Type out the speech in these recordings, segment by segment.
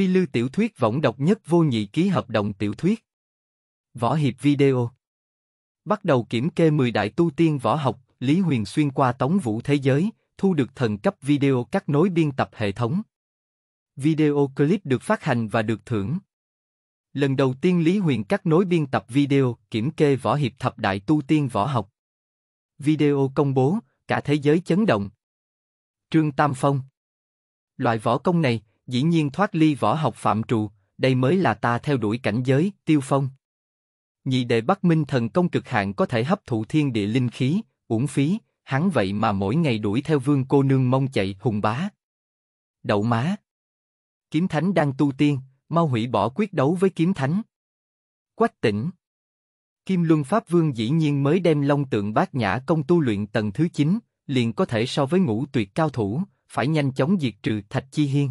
Phi Lưu tiểu thuyết võng độc nhất vô nhị ký hợp đồng tiểu thuyết. Võ hiệp video. Bắt đầu kiểm kê 10 đại tu tiên võ học, Lý Huyền xuyên qua tống vũ thế giới, thu được thần cấp video các nối biên tập hệ thống. Video clip được phát hành và được thưởng. Lần đầu tiên Lý Huyền cắt nối biên tập video kiểm kê võ hiệp thập đại tu tiên võ học. Video công bố, cả thế giới chấn động. Trương Tam Phong Loại võ công này, dĩ nhiên thoát ly võ học phạm trù, đây mới là ta theo đuổi cảnh giới, tiêu phong. Nhị đệ Bắc Minh thần công cực hạn có thể hấp thụ thiên địa linh khí, uổng phí, hắn vậy mà mỗi ngày đuổi theo vương cô nương mong chạy hùng bá. Đậu má. Kiếm thánh đang tu tiên, mau hủy bỏ quyết đấu với kiếm thánh. Quách tỉnh. Kim Luân Pháp Vương dĩ nhiên mới đem long tượng bát nhã công tu luyện tầng thứ 9, liền có thể so với ngũ tuyệt cao thủ, phải nhanh chóng diệt trừ Thạch Chi Hiên.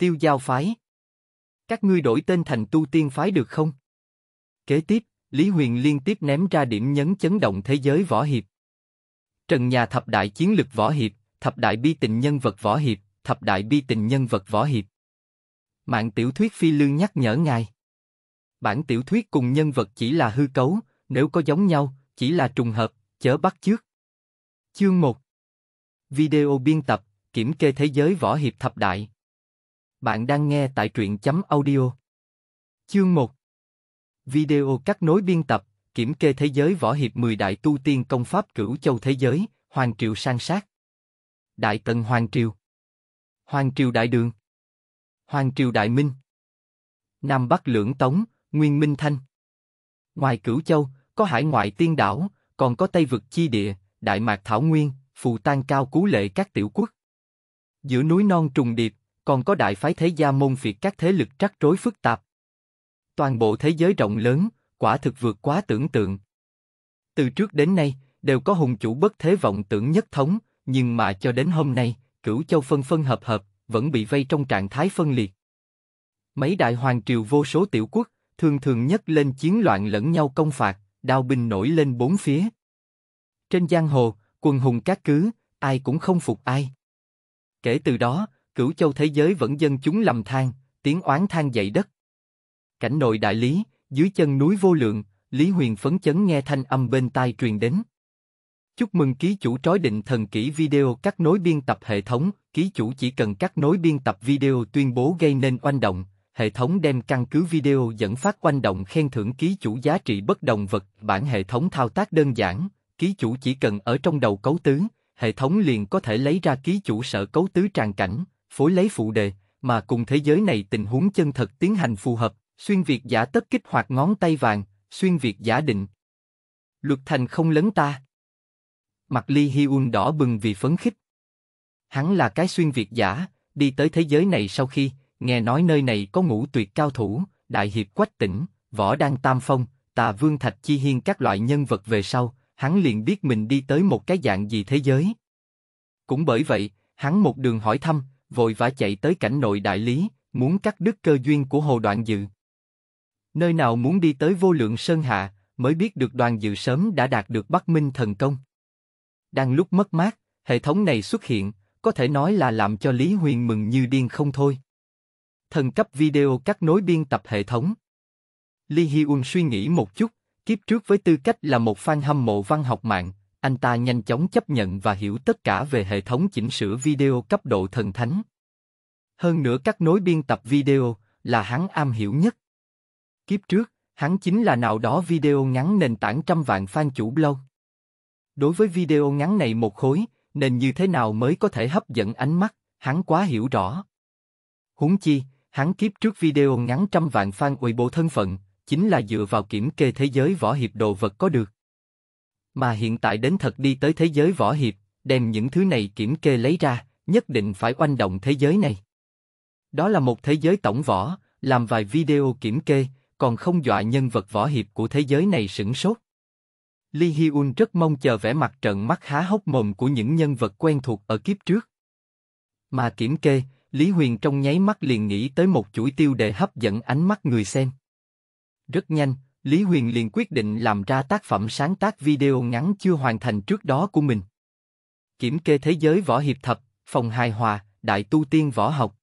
Tiêu Giao Phái. Các ngươi đổi tên thành Tu Tiên Phái được không? Kế tiếp, Lý Huyền liên tiếp ném ra điểm nhấn chấn động thế giới võ hiệp. Trần nhà thập đại chiến lực võ hiệp, thập đại bi tình nhân vật võ hiệp, thập đại bi tình nhân vật võ hiệp. Mạng tiểu thuyết phi lương nhắc nhở ngài. Bản tiểu thuyết cùng nhân vật chỉ là hư cấu, nếu có giống nhau, chỉ là trùng hợp, chớ bắt chước. Chương 1 Video biên tập, kiểm kê thế giới võ hiệp thập đại. Bạn đang nghe tại truyện chấm audio. Chương 1 Video cắt nối biên tập, kiểm kê thế giới võ hiệp 10 đại tu tiên công pháp cửu châu thế giới, Hoàng Triều sang sát. Đại tần Hoàng Triều Hoàng Triều Đại Đường Hoàng Triều Đại Minh Nam Bắc Lưỡng Tống, Nguyên Minh Thanh Ngoài cửu châu, có hải ngoại tiên đảo, còn có Tây vực chi địa, Đại Mạc Thảo Nguyên, Phù Tan Cao Cú Lệ các tiểu quốc. Giữa núi non trùng điệp, còn có đại phái thế gia môn phiệt các thế lực trắc rối phức tạp. Toàn bộ thế giới rộng lớn, quả thực vượt quá tưởng tượng. Từ trước đến nay, đều có hùng chủ bất thế vọng tưởng nhất thống, nhưng mà cho đến hôm nay, cửu châu phân phân hợp hợp, vẫn bị vây trong trạng thái phân liệt. Mấy đại hoàng triều vô số tiểu quốc, thường thường nhất lên chiến loạn lẫn nhau công phạt, đao binh nổi lên bốn phía. Trên giang hồ, quần hùng các cứ, ai cũng không phục ai. Kể từ đó, cửu châu thế giới vẫn dân chúng lầm than, tiếng oán than dậy đất. Cảnh nội đại lý, dưới chân núi vô lượng, Lý Huyền phấn chấn nghe thanh âm bên tai truyền đến. Chúc mừng ký chủ trói định thần kỹ video cắt nối biên tập hệ thống, ký chủ chỉ cần cắt nối biên tập video tuyên bố gây nên oanh động, hệ thống đem căn cứ video dẫn phát oanh động khen thưởng ký chủ giá trị bất đồng vật, bản hệ thống thao tác đơn giản, ký chủ chỉ cần ở trong đầu cấu tứ, hệ thống liền có thể lấy ra ký chủ sở cấu tứ tràn cảnh, phối lấy phụ đề, mà cùng thế giới này tình huống chân thật tiến hành phù hợp, xuyên việt giả tất kích hoạt ngón tay vàng, xuyên việt giả định. Luật thành không lấn ta. Mặt Ly Hyun đỏ bừng vì phấn khích. Hắn là cái xuyên việt giả, đi tới thế giới này sau khi, nghe nói nơi này có ngũ tuyệt cao thủ, đại hiệp quách tỉnh, võ đan tam phong, tà vương thạch chi hiên các loại nhân vật về sau, hắn liền biết mình đi tới một cái dạng gì thế giới. Cũng bởi vậy, hắn một đường hỏi thăm, vội vã chạy tới cảnh nội đại lý, muốn cắt đứt cơ duyên của Hồ Đoạn Dự. Nơi nào muốn đi tới vô lượng sơn hạ, mới biết được Đoàn Dự sớm đã đạt được Bắc Minh thần công. Đang lúc mất mát, hệ thống này xuất hiện, có thể nói là làm cho Lý Huyền mừng như điên không thôi. Thần cấp video cắt nối biên tập hệ thống. Li Hyun suy nghĩ một chút, kiếp trước với tư cách là một fan hâm mộ văn học mạng, anh ta nhanh chóng chấp nhận và hiểu tất cả về hệ thống chỉnh sửa video cấp độ thần thánh. Hơn nữa các nối biên tập video là hắn am hiểu nhất. Kiếp trước, hắn chính là nào đó video ngắn nền tảng trăm vạn fan chủ blog. Đối với video ngắn này một khối, nên như thế nào mới có thể hấp dẫn ánh mắt, hắn quá hiểu rõ. Huống chi, hắn kiếp trước video ngắn trăm vạn fan Weibo thân phận, chính là dựa vào kiểm kê thế giới võ hiệp đồ vật có được. Mà hiện tại đến thật đi tới thế giới võ hiệp, đem những thứ này kiểm kê lấy ra, nhất định phải oanh động thế giới này. Đó là một thế giới tổng võ, làm vài video kiểm kê, còn không dọa nhân vật võ hiệp của thế giới này sửng sốt. Lee Hyun rất mong chờ vẻ mặt trận mắt há hốc mồm của những nhân vật quen thuộc ở kiếp trước. Mà kiểm kê, Lý Huyền trong nháy mắt liền nghĩ tới một chuỗi tiêu đề hấp dẫn ánh mắt người xem. Rất nhanh, Lý Huyền liền quyết định làm ra tác phẩm sáng tác video ngắn chưa hoàn thành trước đó của mình. Kiểm kê thế giới võ hiệp thập, phòng hài hòa, đại tu tiên võ học.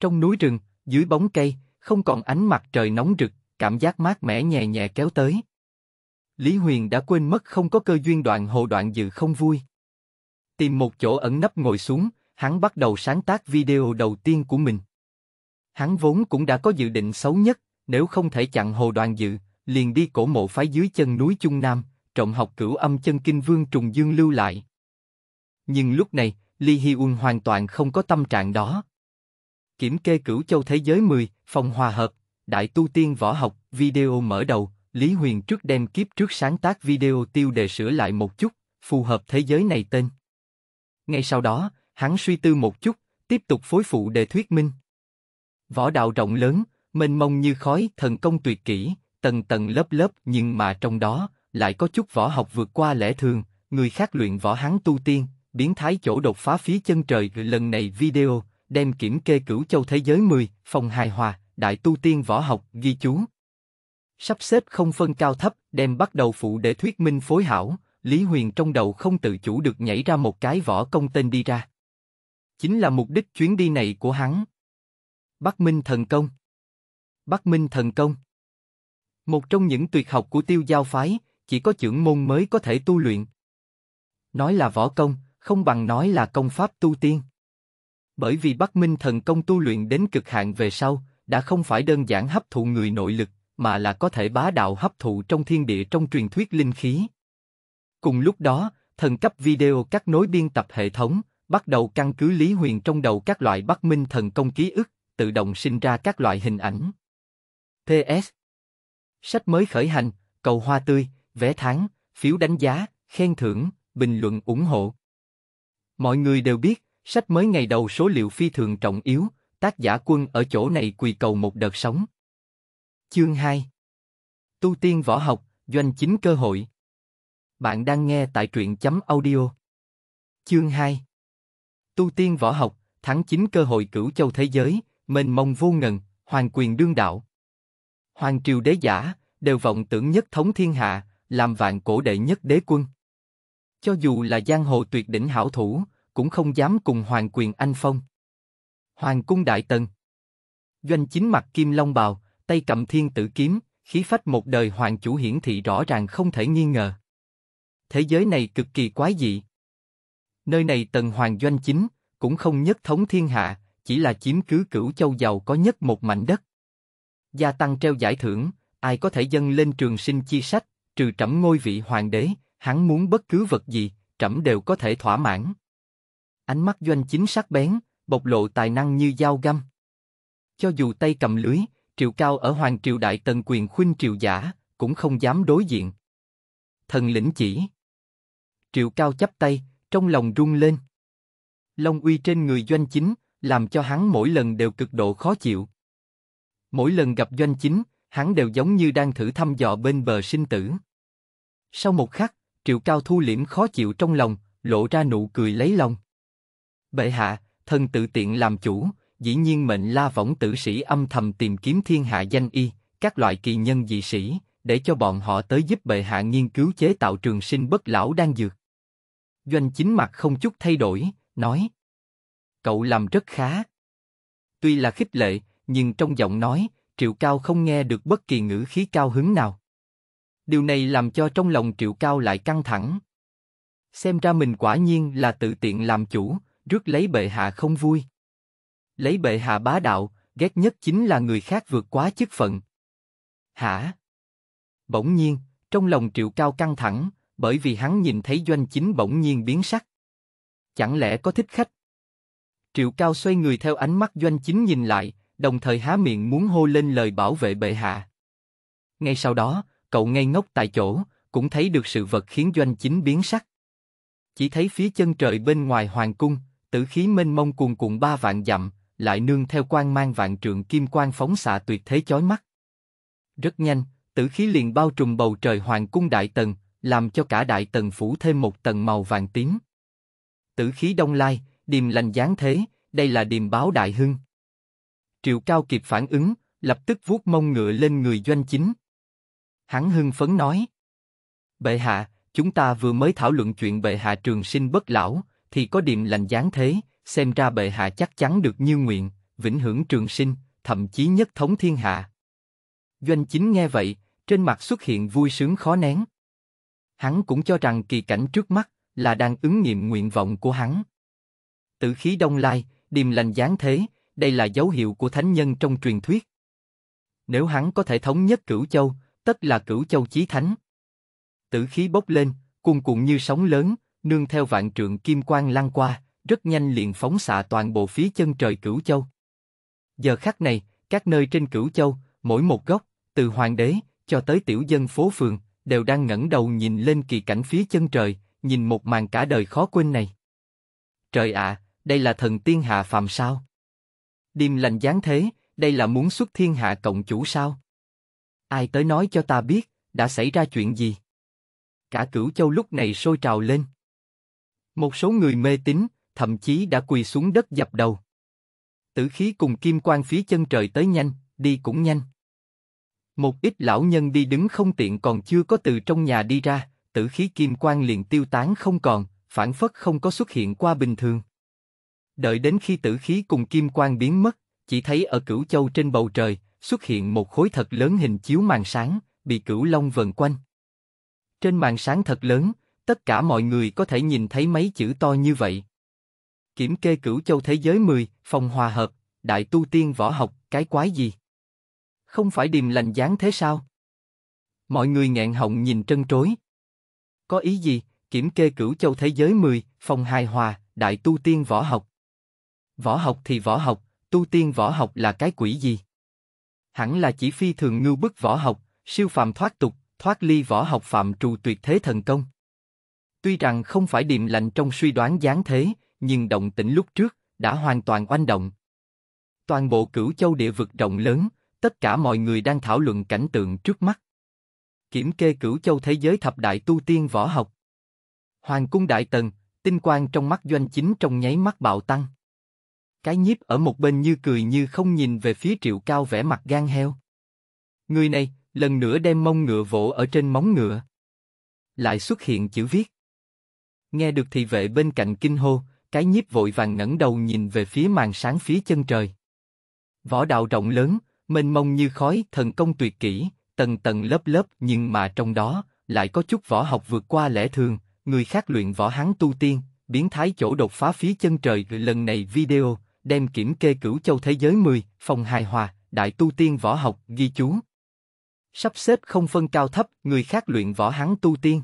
Trong núi rừng, dưới bóng cây, không còn ánh mặt trời nóng rực, cảm giác mát mẻ nhẹ nhẹ kéo tới. Lý Huyền đã quên mất không có cơ duyên đoạn hồ đoạn dự không vui. Tìm một chỗ ẩn nấp ngồi xuống, hắn bắt đầu sáng tác video đầu tiên của mình. Hắn vốn cũng đã có dự định xấu nhất, nếu không thể chặn hồ đoàn dự, liền đi cổ mộ phái dưới chân núi Trung Nam, trọng học cửu âm chân kinh vương trùng dương lưu lại. Nhưng lúc này, Li Hi Uân hoàn toàn không có tâm trạng đó. Kiểm kê cửu châu thế giới 10, phòng hòa hợp, đại tu tiên võ học, video mở đầu, Lý Huyền trước đem kiếp trước sáng tác video tiêu đề sửa lại một chút, phù hợp thế giới này tên. Ngay sau đó, hắn suy tư một chút, tiếp tục phối phụ đề thuyết minh. Võ đạo rộng lớn, mênh mông như khói, thần công tuyệt kỹ, tầng tầng lớp lớp nhưng mà trong đó lại có chút võ học vượt qua lẽ thường, người khác luyện võ hắn tu tiên, biến thái chỗ đột phá phía chân trời lần này video, đem kiểm kê cửu châu thế giới 10, phòng hài hòa, đại tu tiên võ học, ghi chú. Sắp xếp không phân cao thấp, đem bắt đầu phụ để thuyết minh phối hảo, Lý Huyền trong đầu không tự chủ được nhảy ra một cái võ công tên đi ra. Chính là mục đích chuyến đi này của hắn. Bắc Minh thần công Bắc Minh thần công. Một trong những tuyệt học của tiêu giao phái, chỉ có trưởng môn mới có thể tu luyện. Nói là võ công, không bằng nói là công pháp tu tiên. Bởi vì Bắc Minh thần công tu luyện đến cực hạn về sau, đã không phải đơn giản hấp thụ người nội lực, mà là có thể bá đạo hấp thụ trong thiên địa trong truyền thuyết linh khí. Cùng lúc đó, thần cấp video các nối biên tập hệ thống, bắt đầu căn cứ Lý Huyền trong đầu các loại Bắc Minh thần công ký ức, tự động sinh ra các loại hình ảnh. PS. Sách mới khởi hành, cầu hoa tươi, vé tháng, phiếu đánh giá, khen thưởng, bình luận ủng hộ. Mọi người đều biết, sách mới ngày đầu số liệu phi thường trọng yếu, tác giả quân ở chỗ này quỳ cầu một đợt sống. Chương 2 Tu tiên võ học, doanh chính cơ hội. Bạn đang nghe tại truyện chấm audio. Chương 2 Tu tiên võ học, thắng chính cơ hội cửu châu thế giới, mênh mông vô ngần, hoàn quyền đương đạo hoàng triều đế giả, đều vọng tưởng nhất thống thiên hạ, làm vạn cổ đệ nhất đế quân. Cho dù là giang hồ tuyệt đỉnh hảo thủ, cũng không dám cùng hoàng quyền anh phong. Hoàng cung đại tần. Doanh chính mặt kim long bào, tay cầm thiên tử kiếm, khí phách một đời hoàng chủ hiển thị rõ ràng không thể nghi ngờ. Thế giới này cực kỳ quái dị. Nơi này tần hoàng doanh chính, cũng không nhất thống thiên hạ, chỉ là chiếm cứ cửu châu giàu có nhất một mảnh đất gia tăng treo giải thưởng, ai có thể dâng lên trường sinh chi sách, trừ trẫm ngôi vị hoàng đế, hắn muốn bất cứ vật gì, trẫm đều có thể thỏa mãn. Ánh mắt doanh chính sắc bén, bộc lộ tài năng như dao găm. Cho dù tay cầm lưới, triệu cao ở hoàng triều đại tần quyền khuynh triều giả, cũng không dám đối diện. Thần lĩnh chỉ. Triệu cao chắp tay, trong lòng rung lên. Long uy trên người doanh chính, làm cho hắn mỗi lần đều cực độ khó chịu. Mỗi lần gặp doanh chính, hắn đều giống như đang thử thăm dò bên bờ sinh tử. Sau một khắc, Triệu Cao thu liễm khó chịu trong lòng, lộ ra nụ cười lấy lòng. Bệ hạ, thần tự tiện làm chủ, dĩ nhiên mệnh la võng tử sĩ âm thầm tìm kiếm thiên hạ danh y, các loại kỳ nhân dị sĩ, để cho bọn họ tới giúp bệ hạ nghiên cứu chế tạo trường sinh bất lão đang dược. Doanh chính mặt không chút thay đổi, nói. Cậu làm rất khá. Tuy là khích lệ, nhưng trong giọng nói, Triệu Cao không nghe được bất kỳ ngữ khí cao hứng nào. Điều này làm cho trong lòng Triệu Cao lại căng thẳng. Xem ra mình quả nhiên là tự tiện làm chủ, rước lấy bệ hạ không vui. Lấy bệ hạ bá đạo, ghét nhất chính là người khác vượt quá chức phận. Hả? Bỗng nhiên, trong lòng Triệu Cao căng thẳng, bởi vì hắn nhìn thấy doanh chính bỗng nhiên biến sắc. Chẳng lẽ có thích khách? Triệu Cao xoay người theo ánh mắt doanh chính nhìn lại, đồng thời há miệng muốn hô lên lời bảo vệ bệ hạ. Ngay sau đó, cậu ngây ngốc tại chỗ, cũng thấy được sự vật khiến doanh chính biến sắc. Chỉ thấy phía chân trời bên ngoài hoàng cung, tử khí mênh mông cuồn cuộn ba vạn dặm, lại nương theo quang mang vạn trượng kim quang phóng xạ tuyệt thế chói mắt. Rất nhanh, tử khí liền bao trùm bầu trời hoàng cung đại tần, làm cho cả đại tần phủ thêm một tầng màu vàng tím. Tử khí đông lai, điềm lành giáng thế, đây là điềm báo đại hưng. Triệu Cao kịp phản ứng, lập tức vuốt mông ngựa lên người doanh chính. Hắn hưng phấn nói. Bệ hạ, chúng ta vừa mới thảo luận chuyện bệ hạ trường sinh bất lão, thì có điểm lành dáng thế, xem ra bệ hạ chắc chắn được như nguyện, vĩnh hưởng trường sinh, thậm chí nhất thống thiên hạ. Doanh chính nghe vậy, trên mặt xuất hiện vui sướng khó nén. Hắn cũng cho rằng kỳ cảnh trước mắt là đang ứng nghiệm nguyện vọng của hắn. Tử khí đông lai, điềm lành dáng thế, đây là dấu hiệu của thánh nhân trong truyền thuyết. Nếu hắn có thể thống nhất cửu châu, tất là cửu châu chí thánh. Tử khí bốc lên, cuồn cuộn như sóng lớn, nương theo vạn trượng kim quang lăn qua, rất nhanh liền phóng xạ toàn bộ phía chân trời cửu châu. Giờ khắc này, các nơi trên cửu châu, mỗi một góc, từ hoàng đế cho tới tiểu dân phố phường, đều đang ngẩng đầu nhìn lên kỳ cảnh phía chân trời, nhìn một màn cả đời khó quên này. Trời ạ, à, đây là thần tiên hạ phàm sao? Điềm lành dáng thế, đây là muốn xuất thiên hạ cộng chủ sao? Ai tới nói cho ta biết, đã xảy ra chuyện gì? Cả cửu châu lúc này sôi trào lên. Một số người mê tín, thậm chí đã quỳ xuống đất dập đầu. Tử khí cùng kim quan phía chân trời tới nhanh, đi cũng nhanh. Một ít lão nhân đi đứng không tiện còn chưa có từ trong nhà đi ra, tử khí kim quan liền tiêu tán không còn, phản phất không có xuất hiện qua bình thường. Đợi đến khi tử khí cùng kim quang biến mất, chỉ thấy ở cửu châu trên bầu trời, xuất hiện một khối thật lớn hình chiếu màn sáng, bị cửu long vần quanh. Trên màn sáng thật lớn, tất cả mọi người có thể nhìn thấy mấy chữ to như vậy. Kiểm kê cửu châu thế giới 10, phòng hòa hợp, đại tu tiên võ học, cái quái gì? Không phải điềm lành dáng thế sao? Mọi người nghẹn họng nhìn trân trối. Có ý gì, kiểm kê cửu châu thế giới 10, phòng hài hòa, đại tu tiên võ học. Võ học thì võ học, tu tiên võ học là cái quỷ gì? Hẳn là chỉ phi thường ngưu bức võ học, siêu phàm thoát tục, thoát ly võ học phạm trù tuyệt thế thần công. Tuy rằng không phải điềm lành trong suy đoán gián thế, nhưng động tĩnh lúc trước đã hoàn toàn oanh động. Toàn bộ cửu châu địa vực rộng lớn, tất cả mọi người đang thảo luận cảnh tượng trước mắt. Kiểm kê cửu châu thế giới thập đại tu tiên võ học. Hoàng cung đại tần, tinh quang trong mắt doanh chính trong nháy mắt bạo tăng. Cái nhiếp ở một bên như cười như không nhìn về phía triệu cao vẻ mặt gan heo. Người này, lần nữa đem mông ngựa vỗ ở trên móng ngựa. Lại xuất hiện chữ viết. Nghe được thị vệ bên cạnh kinh hô, cái nhiếp vội vàng ngẩng đầu nhìn về phía màn sáng phía chân trời. Võ đạo rộng lớn, mênh mông như khói, thần công tuyệt kỹ, tầng tầng lớp lớp nhưng mà trong đó lại có chút võ học vượt qua lẽ thường, người khác luyện võ hắn tu tiên, biến thái chỗ đột phá phía chân trời lần này video đem kiểm kê cửu châu thế giới 10, phòng hài hòa, đại tu tiên võ học, ghi chú. Sắp xếp không phân cao thấp, người khác luyện võ hắn tu tiên.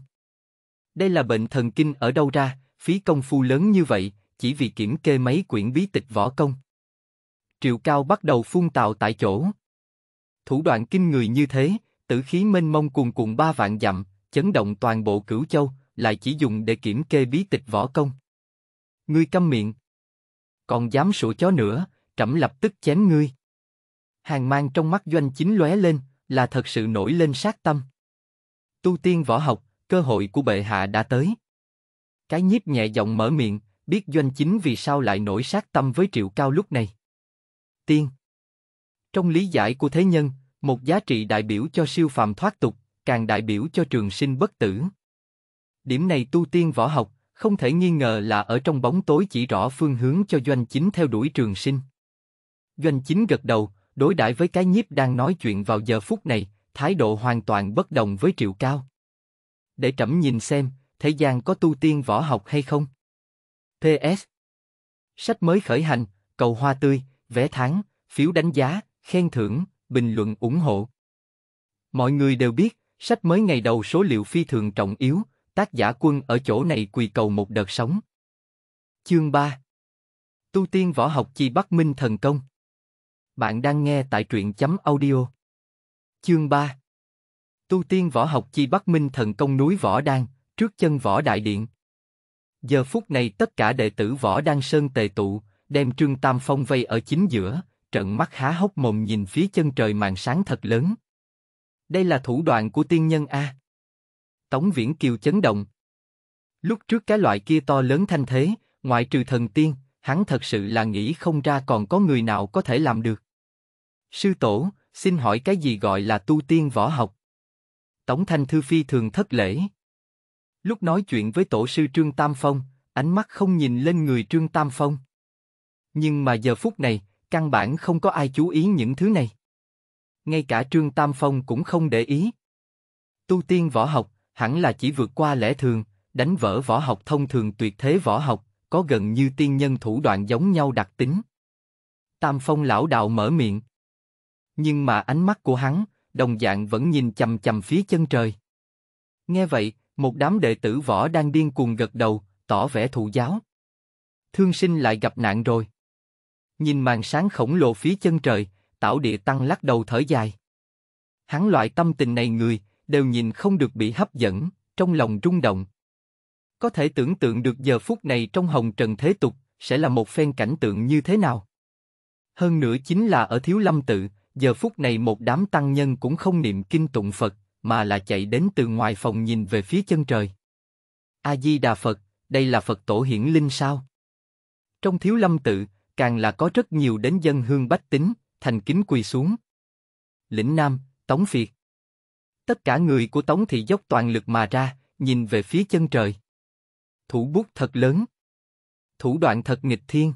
Đây là bệnh thần kinh ở đâu ra, phí công phu lớn như vậy, chỉ vì kiểm kê mấy quyển bí tịch võ công. Triệu Cao bắt đầu phun tạo tại chỗ. Thủ đoạn kinh người như thế, tử khí mênh mông cuồn cuộn ba vạn dặm, chấn động toàn bộ cửu châu, lại chỉ dùng để kiểm kê bí tịch võ công. Ngươi câm miệng, còn dám sủa chó nữa, trẫm lập tức chém ngươi. Hàng mang trong mắt doanh chính lóe lên, là thật sự nổi lên sát tâm. Tu tiên võ học, cơ hội của bệ hạ đã tới. Cái nhiếp nhẹ giọng mở miệng, biết doanh chính vì sao lại nổi sát tâm với triệu cao lúc này. Tiên Trong lý giải của thế nhân, một giá trị đại biểu cho siêu phàm thoát tục, càng đại biểu cho trường sinh bất tử. Điểm này tu tiên võ học, không thể nghi ngờ là ở trong bóng tối chỉ rõ phương hướng cho doanh chính theo đuổi trường sinh. Doanh chính gật đầu, đối đãi với cái nhiếp đang nói chuyện vào giờ phút này, thái độ hoàn toàn bất đồng với triệu cao. Để trẫm nhìn xem, thế gian có tu tiên võ học hay không? PS Sách mới khởi hành, cầu hoa tươi, vé tháng, phiếu đánh giá, khen thưởng, bình luận ủng hộ. Mọi người đều biết, sách mới ngày đầu số liệu phi thường trọng yếu, tác giả quân ở chỗ này quỳ cầu một đợt sống. Chương 3 Tu tiên võ học chi Bắc Minh thần công. Bạn đang nghe tại truyện chấm audio. Chương 3 Tu tiên võ học chi Bắc Minh thần công núi Võ Đan, trước chân Võ Đại Điện. Giờ phút này tất cả đệ tử Võ Đan Sơn tề tụ, đem Trương Tam Phong vây ở chính giữa, trận mắt há hốc mồm nhìn phía chân trời màn sáng thật lớn. Đây là thủ đoạn của tiên nhân A. Tống Viễn Kiều chấn động. Lúc trước cái loại kia to lớn thanh thế, ngoại trừ thần tiên, hắn thật sự là nghĩ không ra còn có người nào có thể làm được. Sư tổ, xin hỏi cái gì gọi là tu tiên võ học? Tống Thanh Thư Phi thường thất lễ. Lúc nói chuyện với tổ sư Trương Tam Phong, ánh mắt không nhìn lên người Trương Tam Phong. Nhưng mà giờ phút này, căn bản không có ai chú ý những thứ này. Ngay cả Trương Tam Phong cũng không để ý. Tu tiên võ học hẳn là chỉ vượt qua lẽ thường, đánh vỡ võ học thông thường tuyệt thế võ học, có gần như tiên nhân thủ đoạn giống nhau đặc tính. Tam Phong lão đạo mở miệng. Nhưng mà ánh mắt của hắn, đồng dạng vẫn nhìn chầm chầm phía chân trời. Nghe vậy, một đám đệ tử võ đang điên cuồng gật đầu, tỏ vẻ thụ giáo. Thương sinh lại gặp nạn rồi. Nhìn màn sáng khổng lồ phía chân trời, Tảo Địa Tăng lắc đầu thở dài. Hắn loại tâm tình này người, đều nhìn không được bị hấp dẫn, trong lòng rung động. Có thể tưởng tượng được giờ phút này trong hồng trần thế tục sẽ là một phen cảnh tượng như thế nào. Hơn nữa chính là ở thiếu lâm tự, giờ phút này một đám tăng nhân cũng không niệm kinh tụng Phật, mà là chạy đến từ ngoài phòng nhìn về phía chân trời. A Di Đà Phật, đây là Phật tổ hiển linh sao? Trong thiếu lâm tự, càng là có rất nhiều đến dân hương bách tính, thành kính quỳ xuống. Lĩnh Nam, Tống Việt Tất cả người của Tống Thị dốc toàn lực mà ra, nhìn về phía chân trời. Thủ bút thật lớn. Thủ đoạn thật nghịch thiên.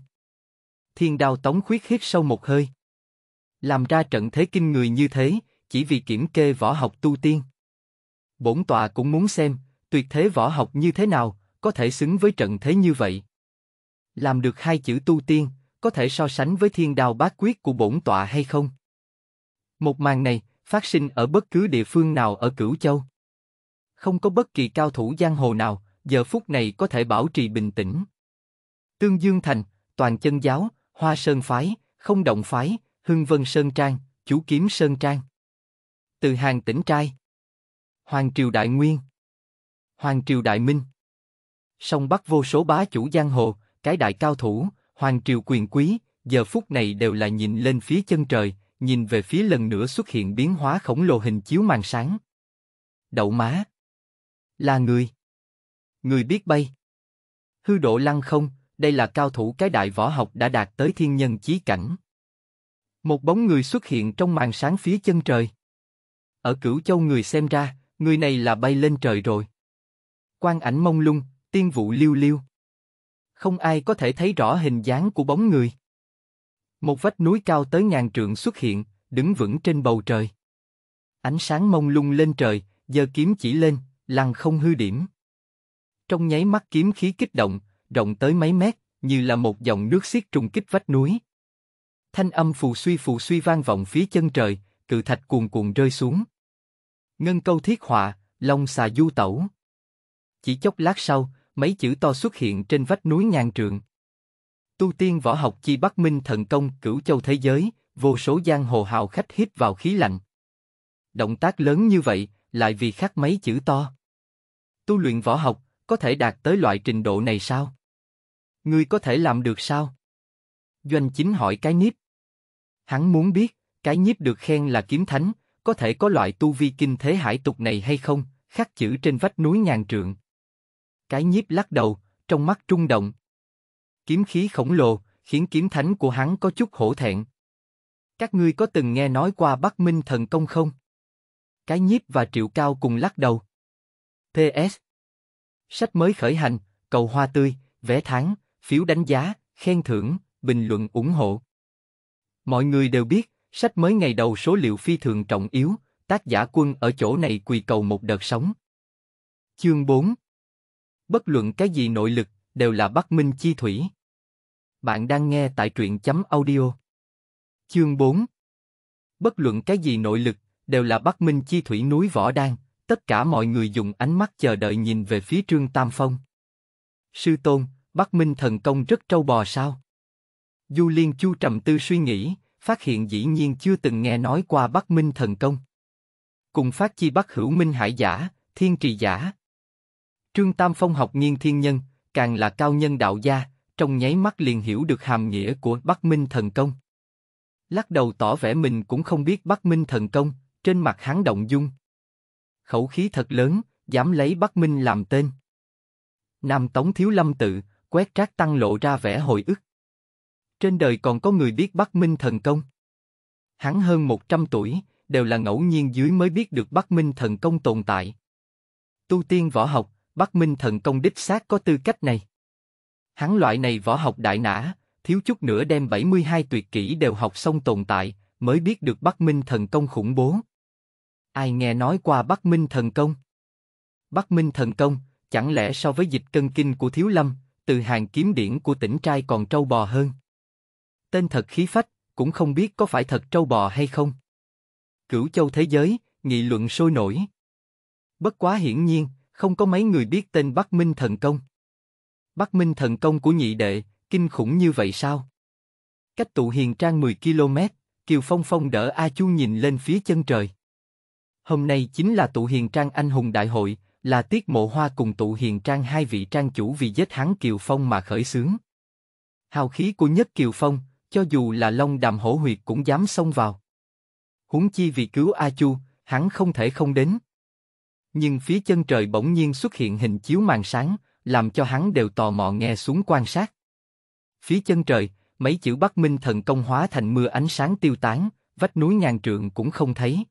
Thiên đao Tống khuyết hít sâu một hơi. Làm ra trận thế kinh người như thế, chỉ vì kiểm kê võ học tu tiên. Bổn tòa cũng muốn xem, tuyệt thế võ học như thế nào, có thể xứng với trận thế như vậy. Làm được hai chữ tu tiên, có thể so sánh với thiên đao bát quyết của bổn tọa hay không? Một màn này, phát sinh ở bất cứ địa phương nào ở Cửu Châu. Không có bất kỳ cao thủ giang hồ nào, giờ phút này có thể bảo trì bình tĩnh. Tương Dương Thành, Toàn Chân Giáo, Hoa Sơn Phái, Không Động Phái, Hưng Vân Sơn Trang, Chủ Kiếm Sơn Trang. Từ Hàng Tỉnh Trai. Hoàng Triều Đại Nguyên. Hoàng Triều Đại Minh. sông Bắc vô số bá chủ giang hồ, cái đại cao thủ, Hoàng Triều quyền quý, giờ phút này đều là nhìn lên phía chân trời, nhìn về phía lần nữa xuất hiện biến hóa khổng lồ hình chiếu màn sáng. Đậu má. Là người. Người biết bay. Hư độ lăng không, đây là cao thủ cái đại võ học đã đạt tới thiên nhân chí cảnh. Một bóng người xuất hiện trong màn sáng phía chân trời. Ở cửu châu người xem ra, người này là bay lên trời rồi. Quang ảnh mông lung, tiên vụ liêu liêu. Không ai có thể thấy rõ hình dáng của bóng người. Một vách núi cao tới ngàn trượng xuất hiện, đứng vững trên bầu trời. Ánh sáng mông lung lên trời, giờ kiếm chỉ lên, lăng không hư điểm. Trong nháy mắt kiếm khí kích động, rộng tới mấy mét, như là một dòng nước xiết trùng kích vách núi. Thanh âm phù suy phù suy vang vọng phía chân trời, cự thạch cuồn cuộn rơi xuống. Ngân câu thiết họa, long xà du tẩu. Chỉ chốc lát sau, mấy chữ to xuất hiện trên vách núi ngàn trượng tu tiên võ học chi Bắc Minh thần công cửu châu thế giới, vô số giang hồ hào khách hít vào khí lạnh. Động tác lớn như vậy, lại vì khắc mấy chữ to. Tu luyện võ học, có thể đạt tới loại trình độ này sao? Ngươi có thể làm được sao? Doanh chính hỏi cái niếp. Hắn muốn biết, cái nhiếp được khen là kiếm thánh, có thể có loại tu vi kinh thế hải tục này hay không, khắc chữ trên vách núi ngàn trượng. Cái nhiếp lắc đầu, trong mắt trung động. Kiếm khí khổng lồ, khiến kiếm thánh của hắn có chút hổ thẹn. Các ngươi có từng nghe nói qua Bắc Minh thần công không? Cái nhiếp và triệu cao cùng lắc đầu. PS Sách mới khởi hành, cầu hoa tươi, vé tháng, phiếu đánh giá, khen thưởng, bình luận ủng hộ. Mọi người đều biết, sách mới ngày đầu số liệu phi thường trọng yếu, tác giả quân ở chỗ này quỳ cầu một đợt sống. Chương 4 Bất luận cái gì nội lực, đều là Bắc Minh chi thủy. Bạn đang nghe tại truyện chấm audio. Chương 4 Bất luận cái gì nội lực, đều là Bắc Minh chi thủy núi Võ Đan, tất cả mọi người dùng ánh mắt chờ đợi nhìn về phía Trương Tam Phong. Sư Tôn, Bắc Minh thần công rất trâu bò sao? Du Liên Chu trầm tư suy nghĩ, phát hiện dĩ nhiên chưa từng nghe nói qua Bắc Minh thần công. Cùng phát chi Bắc Hữu Minh Hải giả, Thiên Trì giả. Trương Tam Phong học nghiên thiên nhân, càng là cao nhân đạo gia, trong nháy mắt liền hiểu được hàm nghĩa của Bắc Minh thần công. Lắc đầu tỏ vẻ mình cũng không biết Bắc Minh thần công, trên mặt hắn động dung. Khẩu khí thật lớn, dám lấy Bắc Minh làm tên. Nam Tống Thiếu Lâm tự, quét trác tăng lộ ra vẻ hồi ức. Trên đời còn có người biết Bắc Minh thần công. Hắn hơn 100 tuổi, đều là ngẫu nhiên dưới mới biết được Bắc Minh thần công tồn tại. Tu tiên võ học, Bắc Minh thần công đích xác có tư cách này. Hắn loại này võ học đại nã, thiếu chút nữa đem 72 tuyệt kỹ đều học xong tồn tại, mới biết được Bắc Minh thần công khủng bố. Ai nghe nói qua Bắc Minh thần công? Bắc Minh thần công, chẳng lẽ so với dịch cân kinh của Thiếu Lâm, từ hàng kiếm điển của tỉnh trai còn trâu bò hơn? Tên thật khí phách, cũng không biết có phải thật trâu bò hay không. Cửu châu thế giới, nghị luận sôi nổi. Bất quá hiển nhiên, không có mấy người biết tên Bắc Minh thần công. Bắc Minh thần công của nhị đệ, kinh khủng như vậy sao? Cách tụ hiền trang 10 km, Kiều Phong Phong đỡ A Chu nhìn lên phía chân trời. Hôm nay chính là tụ hiền trang anh hùng đại hội, là Tiết Mộ Hoa cùng tụ hiền trang hai vị trang chủ vì giết hắn Kiều Phong mà khởi xướng. Hào khí của nhất Kiều Phong, cho dù là long đàm hổ huyệt cũng dám xông vào. Huống chi vì cứu A Chu, hắn không thể không đến. Nhưng phía chân trời bỗng nhiên xuất hiện hình chiếu màn sáng, làm cho hắn đều tò mò nghe xuống quan sát. Phía chân trời, mấy chữ Bắc Minh thần công hóa thành mưa ánh sáng tiêu tán, vách núi ngàn trượng cũng không thấy.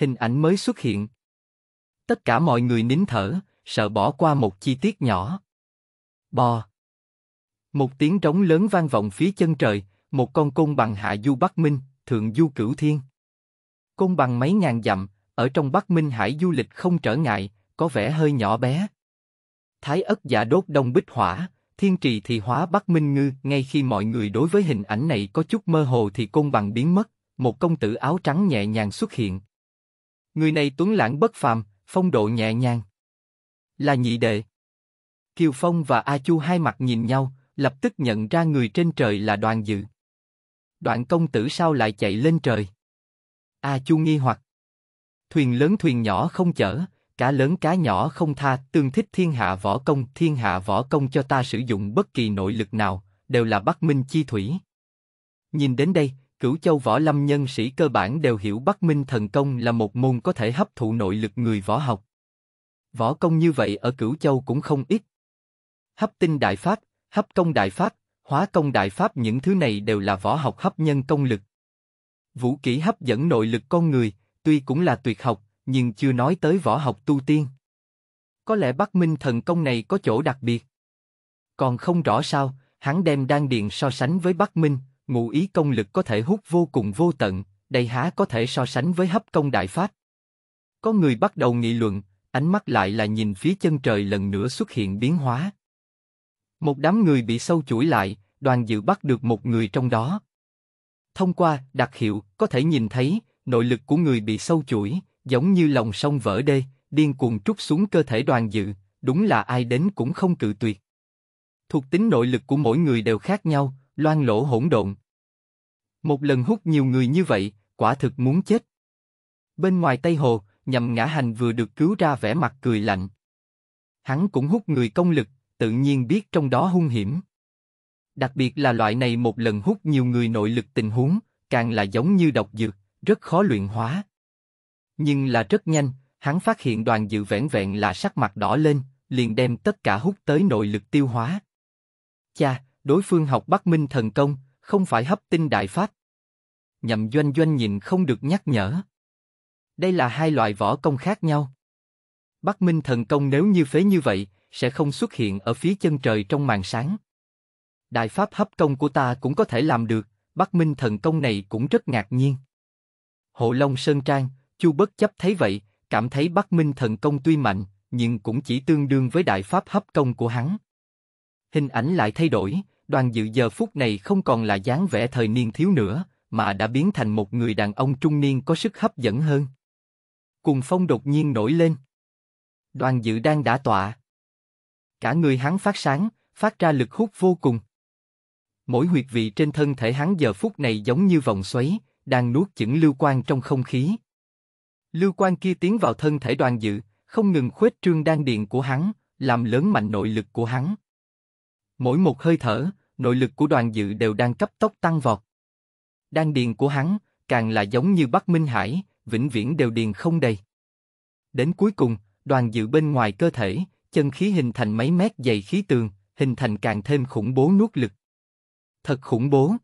Hình ảnh mới xuất hiện. Tất cả mọi người nín thở, sợ bỏ qua một chi tiết nhỏ. Bò. Một tiếng trống lớn vang vọng phía chân trời, một con côn bằng hạ du Bắc Minh, thượng du cửu thiên. Côn bằng mấy ngàn dặm, ở trong Bắc Minh Hải du lịch không trở ngại, có vẻ hơi nhỏ bé thái ất giả đốt đông bích hỏa, thiên trì thì hóa bắc minh ngư. Ngay khi mọi người đối với hình ảnh này có chút mơ hồ thì côn bằng biến mất, một công tử áo trắng nhẹ nhàng xuất hiện. Người này tuấn lãng bất phàm, phong độ nhẹ nhàng. Là nhị đệ. Kiều Phong và A Chu hai mặt nhìn nhau, lập tức nhận ra người trên trời là đoàn dự. Đoạn công tử sao lại chạy lên trời? A Chu nghi hoặc. Thuyền lớn thuyền nhỏ không chở, cá lớn cá nhỏ không tha, tương thích thiên hạ võ công, thiên hạ võ công cho ta sử dụng bất kỳ nội lực nào, đều là Bắc Minh chi thủy. Nhìn đến đây, cửu châu võ lâm nhân sĩ cơ bản đều hiểu Bắc Minh thần công là một môn có thể hấp thụ nội lực người võ học. Võ công như vậy ở cửu châu cũng không ít. Hấp tinh đại pháp, hấp công đại pháp, hóa công đại pháp những thứ này đều là võ học hấp nhân công lực. Vũ kỹ hấp dẫn nội lực con người, tuy cũng là tuyệt học, nhưng chưa nói tới võ học tu tiên. Có lẽ Bắc Minh thần công này có chỗ đặc biệt. Còn không rõ sao, hắn đem đan điện so sánh với Bắc Minh, ngụ ý công lực có thể hút vô cùng vô tận, đây há có thể so sánh với hấp công đại pháp. Có người bắt đầu nghị luận, ánh mắt lại là nhìn phía chân trời lần nữa xuất hiện biến hóa. Một đám người bị sâu chuỗi lại, đoàn dự bắt được một người trong đó. Thông qua đặc hiệu, có thể nhìn thấy, nội lực của người bị sâu chuỗi, giống như lòng sông vỡ đê, điên cuồng trút xuống cơ thể đoàn dự, đúng là ai đến cũng không cự tuyệt. Thuộc tính nội lực của mỗi người đều khác nhau, loan lỗ hỗn độn. Một lần hút nhiều người như vậy, quả thực muốn chết. Bên ngoài Tây Hồ, nhầm ngã hành vừa được cứu ra vẻ mặt cười lạnh. Hắn cũng hút người công lực, tự nhiên biết trong đó hung hiểm. Đặc biệt là loại này một lần hút nhiều người nội lực tình huống, càng là giống như độc dược, rất khó luyện hóa. Nhưng là rất nhanh, hắn phát hiện đoàn dự vẻn vẹn là sắc mặt đỏ lên, liền đem tất cả hút tới nội lực tiêu hóa. Cha, đối phương học Bắc Minh thần công, không phải hấp tinh đại pháp. Nhậm Doanh Doanh nhìn không được nhắc nhở. Đây là hai loại võ công khác nhau. Bắc Minh thần công nếu như phế như vậy, sẽ không xuất hiện ở phía chân trời trong màn sáng. Đại pháp hấp công của ta cũng có thể làm được, Bắc Minh thần công này cũng rất ngạc nhiên. Hộ Long Sơn Trang, Chu bất chấp thấy vậy, cảm thấy Bắc Minh thần công tuy mạnh, nhưng cũng chỉ tương đương với đại pháp hấp công của hắn. Hình ảnh lại thay đổi, đoàn dự giờ phút này không còn là dáng vẻ thời niên thiếu nữa, mà đã biến thành một người đàn ông trung niên có sức hấp dẫn hơn. Cùng phong đột nhiên nổi lên. Đoàn dự đang đã tọa. Cả người hắn phát sáng, phát ra lực hút vô cùng. Mỗi huyệt vị trên thân thể hắn giờ phút này giống như vòng xoáy, đang nuốt chửng lưu quan trong không khí. Lưu quan kia tiến vào thân thể đoàn dự, không ngừng khuếch trương đan điện của hắn, làm lớn mạnh nội lực của hắn. Mỗi một hơi thở, nội lực của đoàn dự đều đang cấp tốc tăng vọt. Đan điền của hắn càng là giống như Bắc Minh Hải, vĩnh viễn đều điền không đầy. Đến cuối cùng, đoàn dự bên ngoài cơ thể, chân khí hình thành mấy mét dày khí tường, hình thành càng thêm khủng bố nuốt lực. Thật khủng bố.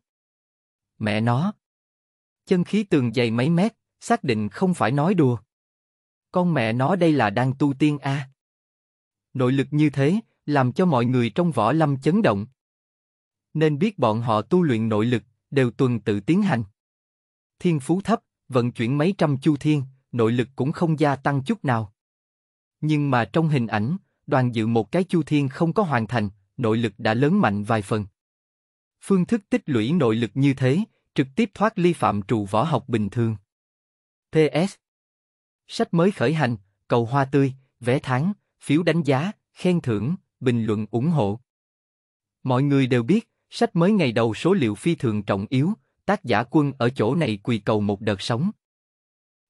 Mẹ nó. Chân khí tường dày mấy mét, xác định không phải nói đùa. Con mẹ nó đây là đang tu tiên a. À. Nội lực như thế, làm cho mọi người trong võ lâm chấn động. Nên biết bọn họ tu luyện nội lực, đều tuần tự tiến hành. Thiên phú thấp, vận chuyển mấy trăm chu thiên, nội lực cũng không gia tăng chút nào. Nhưng mà trong hình ảnh, đoàn dự một cái chu thiên không có hoàn thành, nội lực đã lớn mạnh vài phần. Phương thức tích lũy nội lực như thế, trực tiếp thoát ly phạm trù võ học bình thường. PS. Sách mới khởi hành, cầu hoa tươi, vé tháng, phiếu đánh giá, khen thưởng, bình luận ủng hộ. Mọi người đều biết, sách mới ngày đầu số liệu phi thường trọng yếu, tác giả quân ở chỗ này quỳ cầu một đợt sống.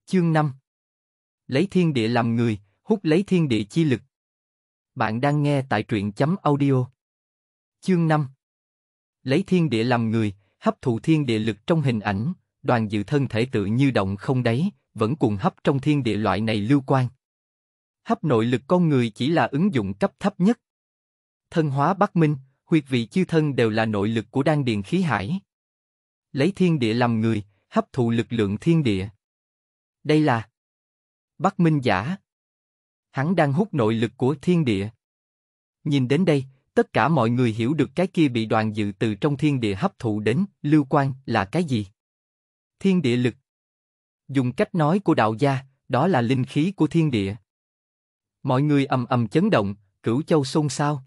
Chương 5 Lấy thiên địa làm người, hút lấy thiên địa chi lực. Bạn đang nghe tại truyện chấm audio. Chương 5 Lấy thiên địa làm người, hấp thụ thiên địa lực trong hình ảnh, đoàn dự thân thể tự như động không đấy vẫn cuồng hấp trong thiên địa loại này lưu quan. Hấp nội lực con người chỉ là ứng dụng cấp thấp nhất. Thân hóa bắc minh, huyệt vị chư thân đều là nội lực của đan điền khí hải. Lấy thiên địa làm người, hấp thụ lực lượng thiên địa. Đây là Bắc Minh giả. Hắn đang hút nội lực của thiên địa. Nhìn đến đây, tất cả mọi người hiểu được cái kia bị đoàn dự từ trong thiên địa hấp thụ đến, lưu quan là cái gì thiên địa lực. Dùng cách nói của đạo gia, đó là linh khí của thiên địa. Mọi người ầm ầm chấn động, cửu châu xôn xao.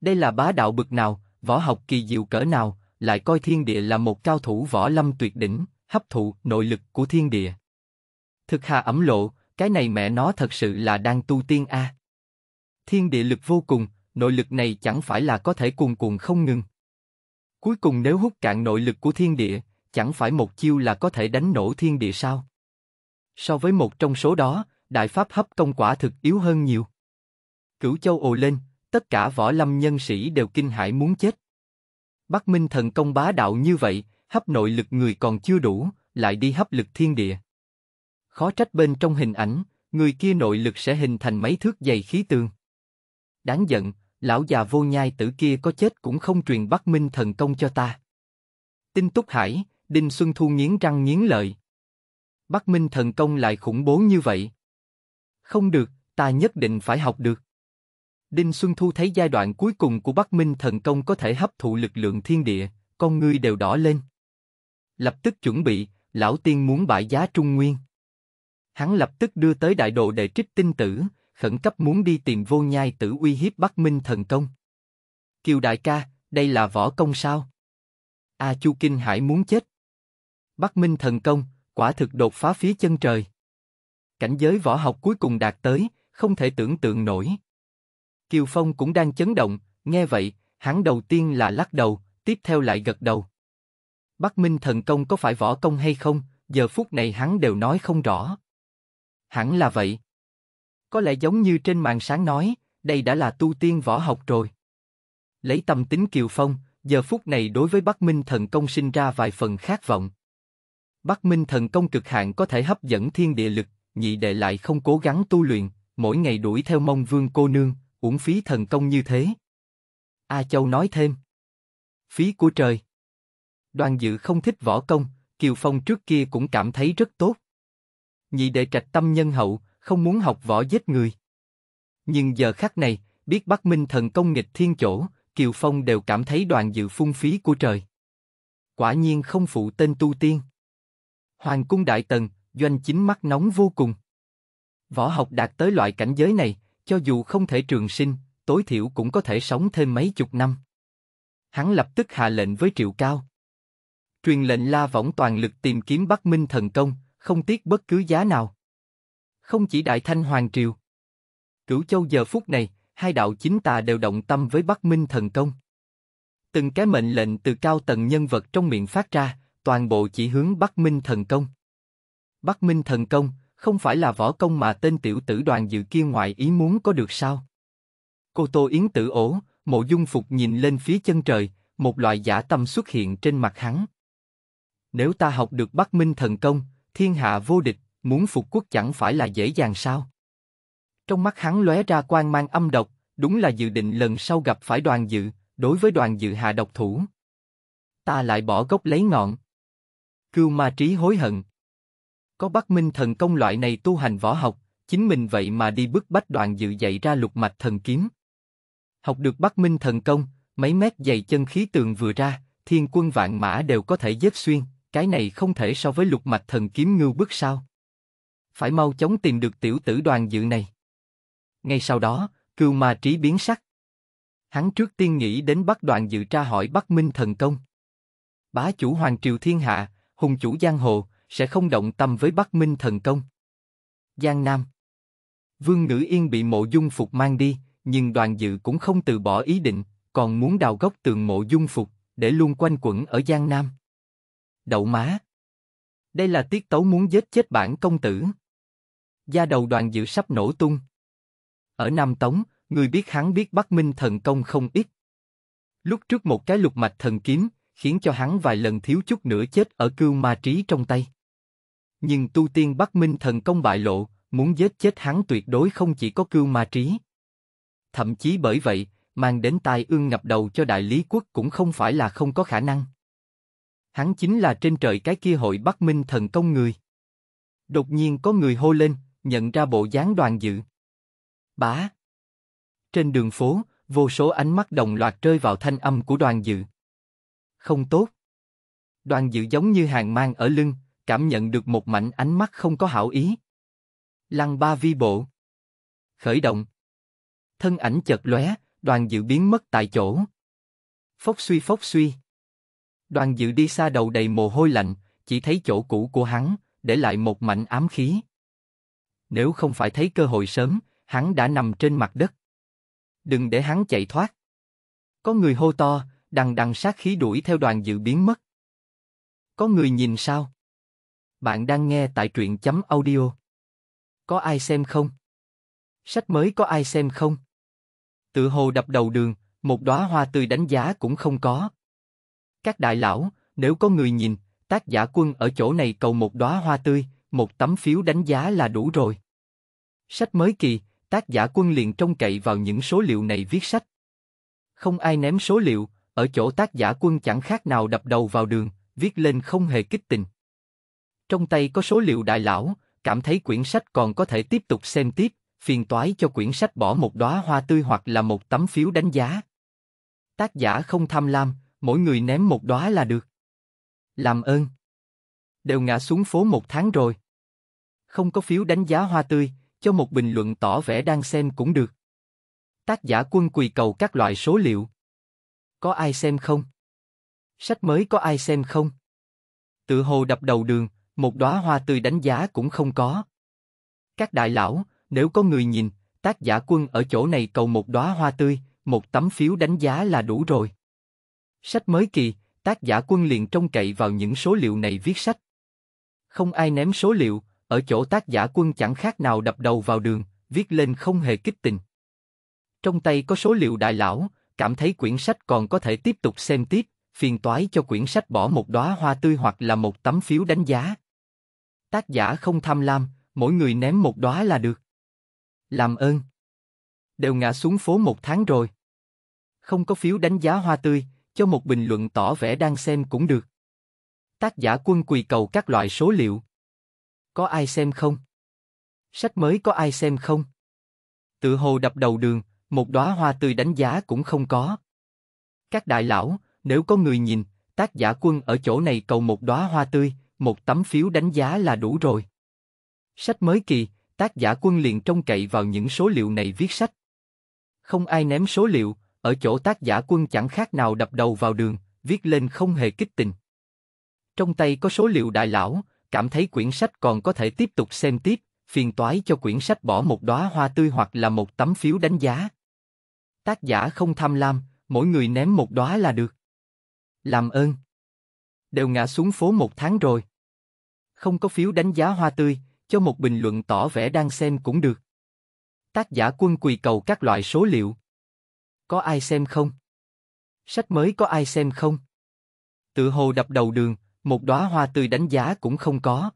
Đây là bá đạo bực nào, võ học kỳ diệu cỡ nào, lại coi thiên địa là một cao thủ võ lâm tuyệt đỉnh, hấp thụ nội lực của thiên địa. Thực hà ẩm lộ, cái này mẹ nó thật sự là đang tu tiên a. À. Thiên địa lực vô cùng, nội lực này chẳng phải là có thể cuồn cuộn không ngừng. Cuối cùng nếu hút cạn nội lực của thiên địa, chẳng phải một chiêu là có thể đánh nổ thiên địa sao? So với một trong số đó, đại pháp hấp công quả thực yếu hơn nhiều. Cửu châu ồ lên, tất cả võ lâm nhân sĩ đều kinh hãi muốn chết. Bắc Minh thần công bá đạo như vậy, hấp nội lực người còn chưa đủ, lại đi hấp lực thiên địa. Khó trách bên trong hình ảnh, người kia nội lực sẽ hình thành mấy thước dày khí tường. Đáng giận, lão già vô nhai tử kia có chết cũng không truyền Bắc Minh thần công cho ta. Tinh Túc Hải, Đinh Xuân Thu nghiến răng nghiến lợi. Bắc Minh thần công lại khủng bố như vậy. Không được, ta nhất định phải học được. Đinh Xuân Thu thấy giai đoạn cuối cùng của Bắc Minh thần công có thể hấp thụ lực lượng thiên địa, con ngươi đều đỏ lên. Lập tức chuẩn bị, lão tiên muốn bại giá Trung Nguyên. Hắn lập tức đưa tới đại đồ để trích tinh tử, khẩn cấp muốn đi tìm vô nhai tử uy hiếp Bắc Minh thần công. Kiều đại ca, đây là võ công sao? A Chu Kinh Hải muốn chết. Bắc Minh thần công, quả thực đột phá phía chân trời. Cảnh giới võ học cuối cùng đạt tới, không thể tưởng tượng nổi. Kiều Phong cũng đang chấn động, nghe vậy, hắn đầu tiên là lắc đầu, tiếp theo lại gật đầu. Bắc Minh thần công có phải võ công hay không, giờ phút này hắn đều nói không rõ. Hẳn là vậy. Có lẽ giống như trên màn sáng nói, đây đã là tu tiên võ học rồi. Lấy tâm tính Kiều Phong, giờ phút này đối với Bắc Minh thần công sinh ra vài phần khát vọng. Bắc Minh thần công cực hạn có thể hấp dẫn thiên địa lực, nhị đệ lại không cố gắng tu luyện, mỗi ngày đuổi theo mông vương cô nương, uổng phí thần công như thế. A Châu nói thêm. Phí của trời. Đoàn dự không thích võ công, Kiều Phong trước kia cũng cảm thấy rất tốt. Nhị đệ trạch tâm nhân hậu, không muốn học võ giết người. Nhưng giờ khắc này, biết Bắc Minh thần công nghịch thiên chỗ, Kiều Phong đều cảm thấy đoàn dự phung phí của trời. Quả nhiên không phụ tên tu tiên. Hoàng cung đại tần, doanh chính mắt nóng vô cùng. Võ học đạt tới loại cảnh giới này, cho dù không thể trường sinh, tối thiểu cũng có thể sống thêm mấy chục năm. Hắn lập tức hạ lệnh với Triệu Cao. Truyền lệnh La Võng toàn lực tìm kiếm Bắc Minh thần công, không tiếc bất cứ giá nào. Không chỉ Đại Thanh Hoàng Triều. Cửu Châu giờ phút này, hai đạo chính tà đều động tâm với Bắc Minh thần công. Từng cái mệnh lệnh từ cao tầng nhân vật trong miệng phát ra, toàn bộ chỉ hướng Bắc Minh thần công. Bắc Minh thần công, không phải là võ công mà tên tiểu tử đoàn dự kia ngoại ý muốn có được sao? Cô Tô Yến tử ổ, mộ dung phục nhìn lên phía chân trời, một loại giả tâm xuất hiện trên mặt hắn. Nếu ta học được Bắc Minh thần công, thiên hạ vô địch, muốn phục quốc chẳng phải là dễ dàng sao? Trong mắt hắn lóe ra quan mang âm độc, đúng là dự định lần sau gặp phải đoàn dự, đối với đoàn dự hạ độc thủ. Ta lại bỏ gốc lấy ngọn. Cưu ma trí hối hận. Có Bắc Minh thần công loại này tu hành võ học, chính mình vậy mà đi bức bách đoạn dự dạy ra lục mạch thần kiếm. Học được Bắc Minh thần công, mấy mét dày chân khí tường vừa ra, thiên quân vạn mã đều có thể dết xuyên, cái này không thể so với lục mạch thần kiếm ngưu bức sao. Phải mau chóng tìm được tiểu tử đoàn dự này. Ngay sau đó, cưu ma trí biến sắc. Hắn trước tiên nghĩ đến bắt đoàn dự tra hỏi Bắc Minh thần công. Bá chủ Hoàng Triều Thiên Hạ, hùng chủ giang hồ sẽ không động tâm với Bắc Minh thần công. Giang Nam, Vương Nữ Yên bị Mộ Dung Phục mang đi, nhưng Đoàn Dự cũng không từ bỏ ý định, còn muốn đào gốc tường Mộ Dung Phục để luôn quanh quẩn ở Giang Nam. Đậu má, đây là tiết tấu muốn giết chết bản công tử. Gia đầu Đoàn Dự sắp nổ tung. Ở Nam Tống, người biết hắn biết Bắc Minh thần công không ít. Lúc trước một cái lục mạch thần kiếm, khiến cho hắn vài lần thiếu chút nữa chết ở cưu ma trí trong tay. Nhưng tu tiên Bắc Minh thần công bại lộ, muốn giết chết hắn tuyệt đối không chỉ có cưu ma trí. Thậm chí bởi vậy, mang đến tai ương ngập đầu cho đại lý quốc cũng không phải là không có khả năng. Hắn chính là trên trời cái kia hội Bắc Minh thần công người. Đột nhiên có người hô lên, nhận ra bộ dáng đoàn dự. Bá! Trên đường phố, vô số ánh mắt đồng loạt rơi vào thanh âm của đoàn dự không tốt. Đoàn dự giống như hàng mang ở lưng, cảm nhận được một mảnh ánh mắt không có hảo ý. Lăng ba vi bộ. Khởi động. Thân ảnh chợt lóe, đoàn dự biến mất tại chỗ. Phốc suy phốc suy. Đoàn dự đi xa đầu đầy mồ hôi lạnh, chỉ thấy chỗ cũ của hắn, để lại một mảnh ám khí. Nếu không phải thấy cơ hội sớm, hắn đã nằm trên mặt đất. Đừng để hắn chạy thoát. Có người hô to, đằng đằng sát khí đuổi theo đoàn dự biến mất. Có người nhìn sao? Bạn đang nghe tại truyện chấm audio. Có ai xem không? Sách mới có ai xem không? Tự hồ đập đầu đường, một đóa hoa tươi đánh giá cũng không có. Các đại lão, nếu có người nhìn, tác giả quân ở chỗ này cầu một đóa hoa tươi, một tấm phiếu đánh giá là đủ rồi. Sách mới kỳ, tác giả quân liền trông cậy vào những số liệu này viết sách. Không ai ném số liệu, ở chỗ tác giả quân chẳng khác nào đập đầu vào đường, viết lên không hề kích tình. Trong tay có số liệu đại lão, cảm thấy quyển sách còn có thể tiếp tục xem tiếp, phiền toái cho quyển sách bỏ một đóa hoa tươi hoặc là một tấm phiếu đánh giá. Tác giả không tham lam, mỗi người ném một đóa là được. Làm ơn. Đều ngã xuống phố một tháng rồi. Không có phiếu đánh giá hoa tươi, cho một bình luận tỏ vẻ đang xem cũng được. Tác giả quân quỳ cầu các loại số liệu. Có ai xem không? Sách mới có ai xem không? Tự hồ đập đầu đường, một đóa hoa tươi đánh giá cũng không có. Các đại lão, nếu có người nhìn, tác giả quân ở chỗ này cầu một đóa hoa tươi, một tấm phiếu đánh giá là đủ rồi. Sách mới kỳ, tác giả quân liền trông cậy vào những số liệu này viết sách. Không ai ném số liệu, ở chỗ tác giả quân chẳng khác nào đập đầu vào đường, viết lên không hề kích tình. Trong tay có số liệu đại lão, cảm thấy quyển sách còn có thể tiếp tục xem tiếp, phiền toái cho quyển sách bỏ một đóa hoa tươi hoặc là một tấm phiếu đánh giá. Tác giả không tham lam, mỗi người ném một đóa là được. Làm ơn. Đều ngã xuống phố một tháng rồi. Không có phiếu đánh giá hoa tươi, cho một bình luận tỏ vẻ đang xem cũng được. Tác giả quân quỳ cầu các loại số liệu. Có ai xem không? Sách mới có ai xem không? Tự hồ đập đầu đường, một đóa hoa tươi đánh giá cũng không có. Các đại lão, nếu có người nhìn, tác giả quân ở chỗ này cầu một đóa hoa tươi, một tấm phiếu đánh giá là đủ rồi. Sách mới kỳ, tác giả quân liền trông cậy vào những số liệu này viết sách. Không ai ném số liệu, ở chỗ tác giả quân chẳng khác nào đập đầu vào đường, viết lên không hề kích tình. Trong tay có số liệu đại lão, cảm thấy quyển sách còn có thể tiếp tục xem tiếp, phiền toái cho quyển sách bỏ một đóa hoa tươi hoặc là một tấm phiếu đánh giá. Tác giả không tham lam, mỗi người ném một đóa là được. Làm ơn. Đều ngã xuống phố một tháng rồi. Không có phiếu đánh giá hoa tươi, cho một bình luận tỏ vẻ đang xem cũng được. Tác giả quân quỳ cầu các loại số liệu. Có ai xem không? Sách mới có ai xem không? Tự hồ đập đầu đường, một đóa hoa tươi đánh giá cũng không có.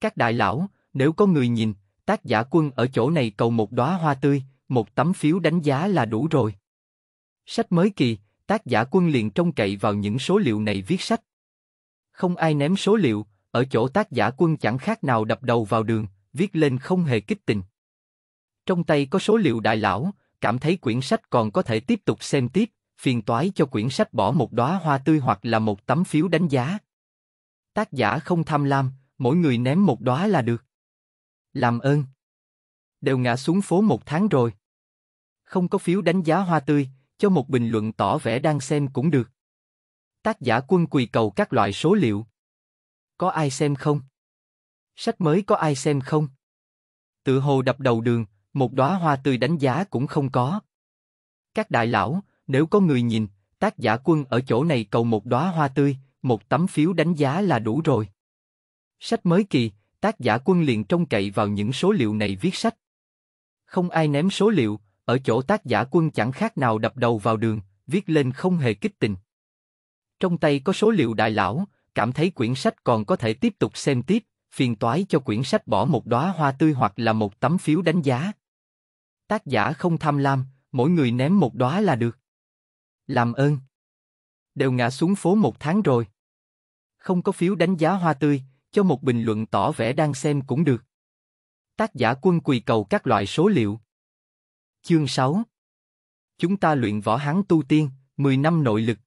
Các đại lão, nếu có người nhìn, tác giả quân ở chỗ này cầu một đóa hoa tươi, một tấm phiếu đánh giá là đủ rồi. Sách mới kỳ, tác giả quân liền trông cậy vào những số liệu này viết sách. Không ai ném số liệu, ở chỗ tác giả quân chẳng khác nào đập đầu vào đường, viết lên không hề kích tình. Trong tay có số liệu đại lão, cảm thấy quyển sách còn có thể tiếp tục xem tiếp, phiền toái cho quyển sách bỏ một đóa hoa tươi hoặc là một tấm phiếu đánh giá. Tác giả không tham lam, mỗi người ném một đóa là được. Làm ơn đều ngã xuống phố một tháng rồi. Không có phiếu đánh giá hoa tươi, cho một bình luận tỏ vẻ đang xem cũng được. Tác giả quân quỳ cầu các loại số liệu. Có ai xem không? Sách mới có ai xem không? Tự hồ đập đầu đường, một đóa hoa tươi đánh giá cũng không có. Các đại lão, nếu có người nhìn, tác giả quân ở chỗ này cầu một đóa hoa tươi, một tấm phiếu đánh giá là đủ rồi. Sách mới kỳ, tác giả quân liền trông cậy vào những số liệu này viết sách. Không ai ném số liệu, ở chỗ tác giả quân chẳng khác nào đập đầu vào đường, viết lên không hề kích tình. Trong tay có số liệu đại lão, cảm thấy quyển sách còn có thể tiếp tục xem tiếp, phiền toái cho quyển sách bỏ một đóa hoa tươi hoặc là một tấm phiếu đánh giá. Tác giả không tham lam, mỗi người ném một đóa là được. Làm ơn. Đều ngã xuống phố một tháng rồi. Không có phiếu đánh giá hoa tươi, cho một bình luận tỏ vẻ đang xem cũng được. Tác giả quân quỳ cầu các loại số liệu. Chương 6 Chúng ta luyện võ hán tu tiên, 10 năm nội lực.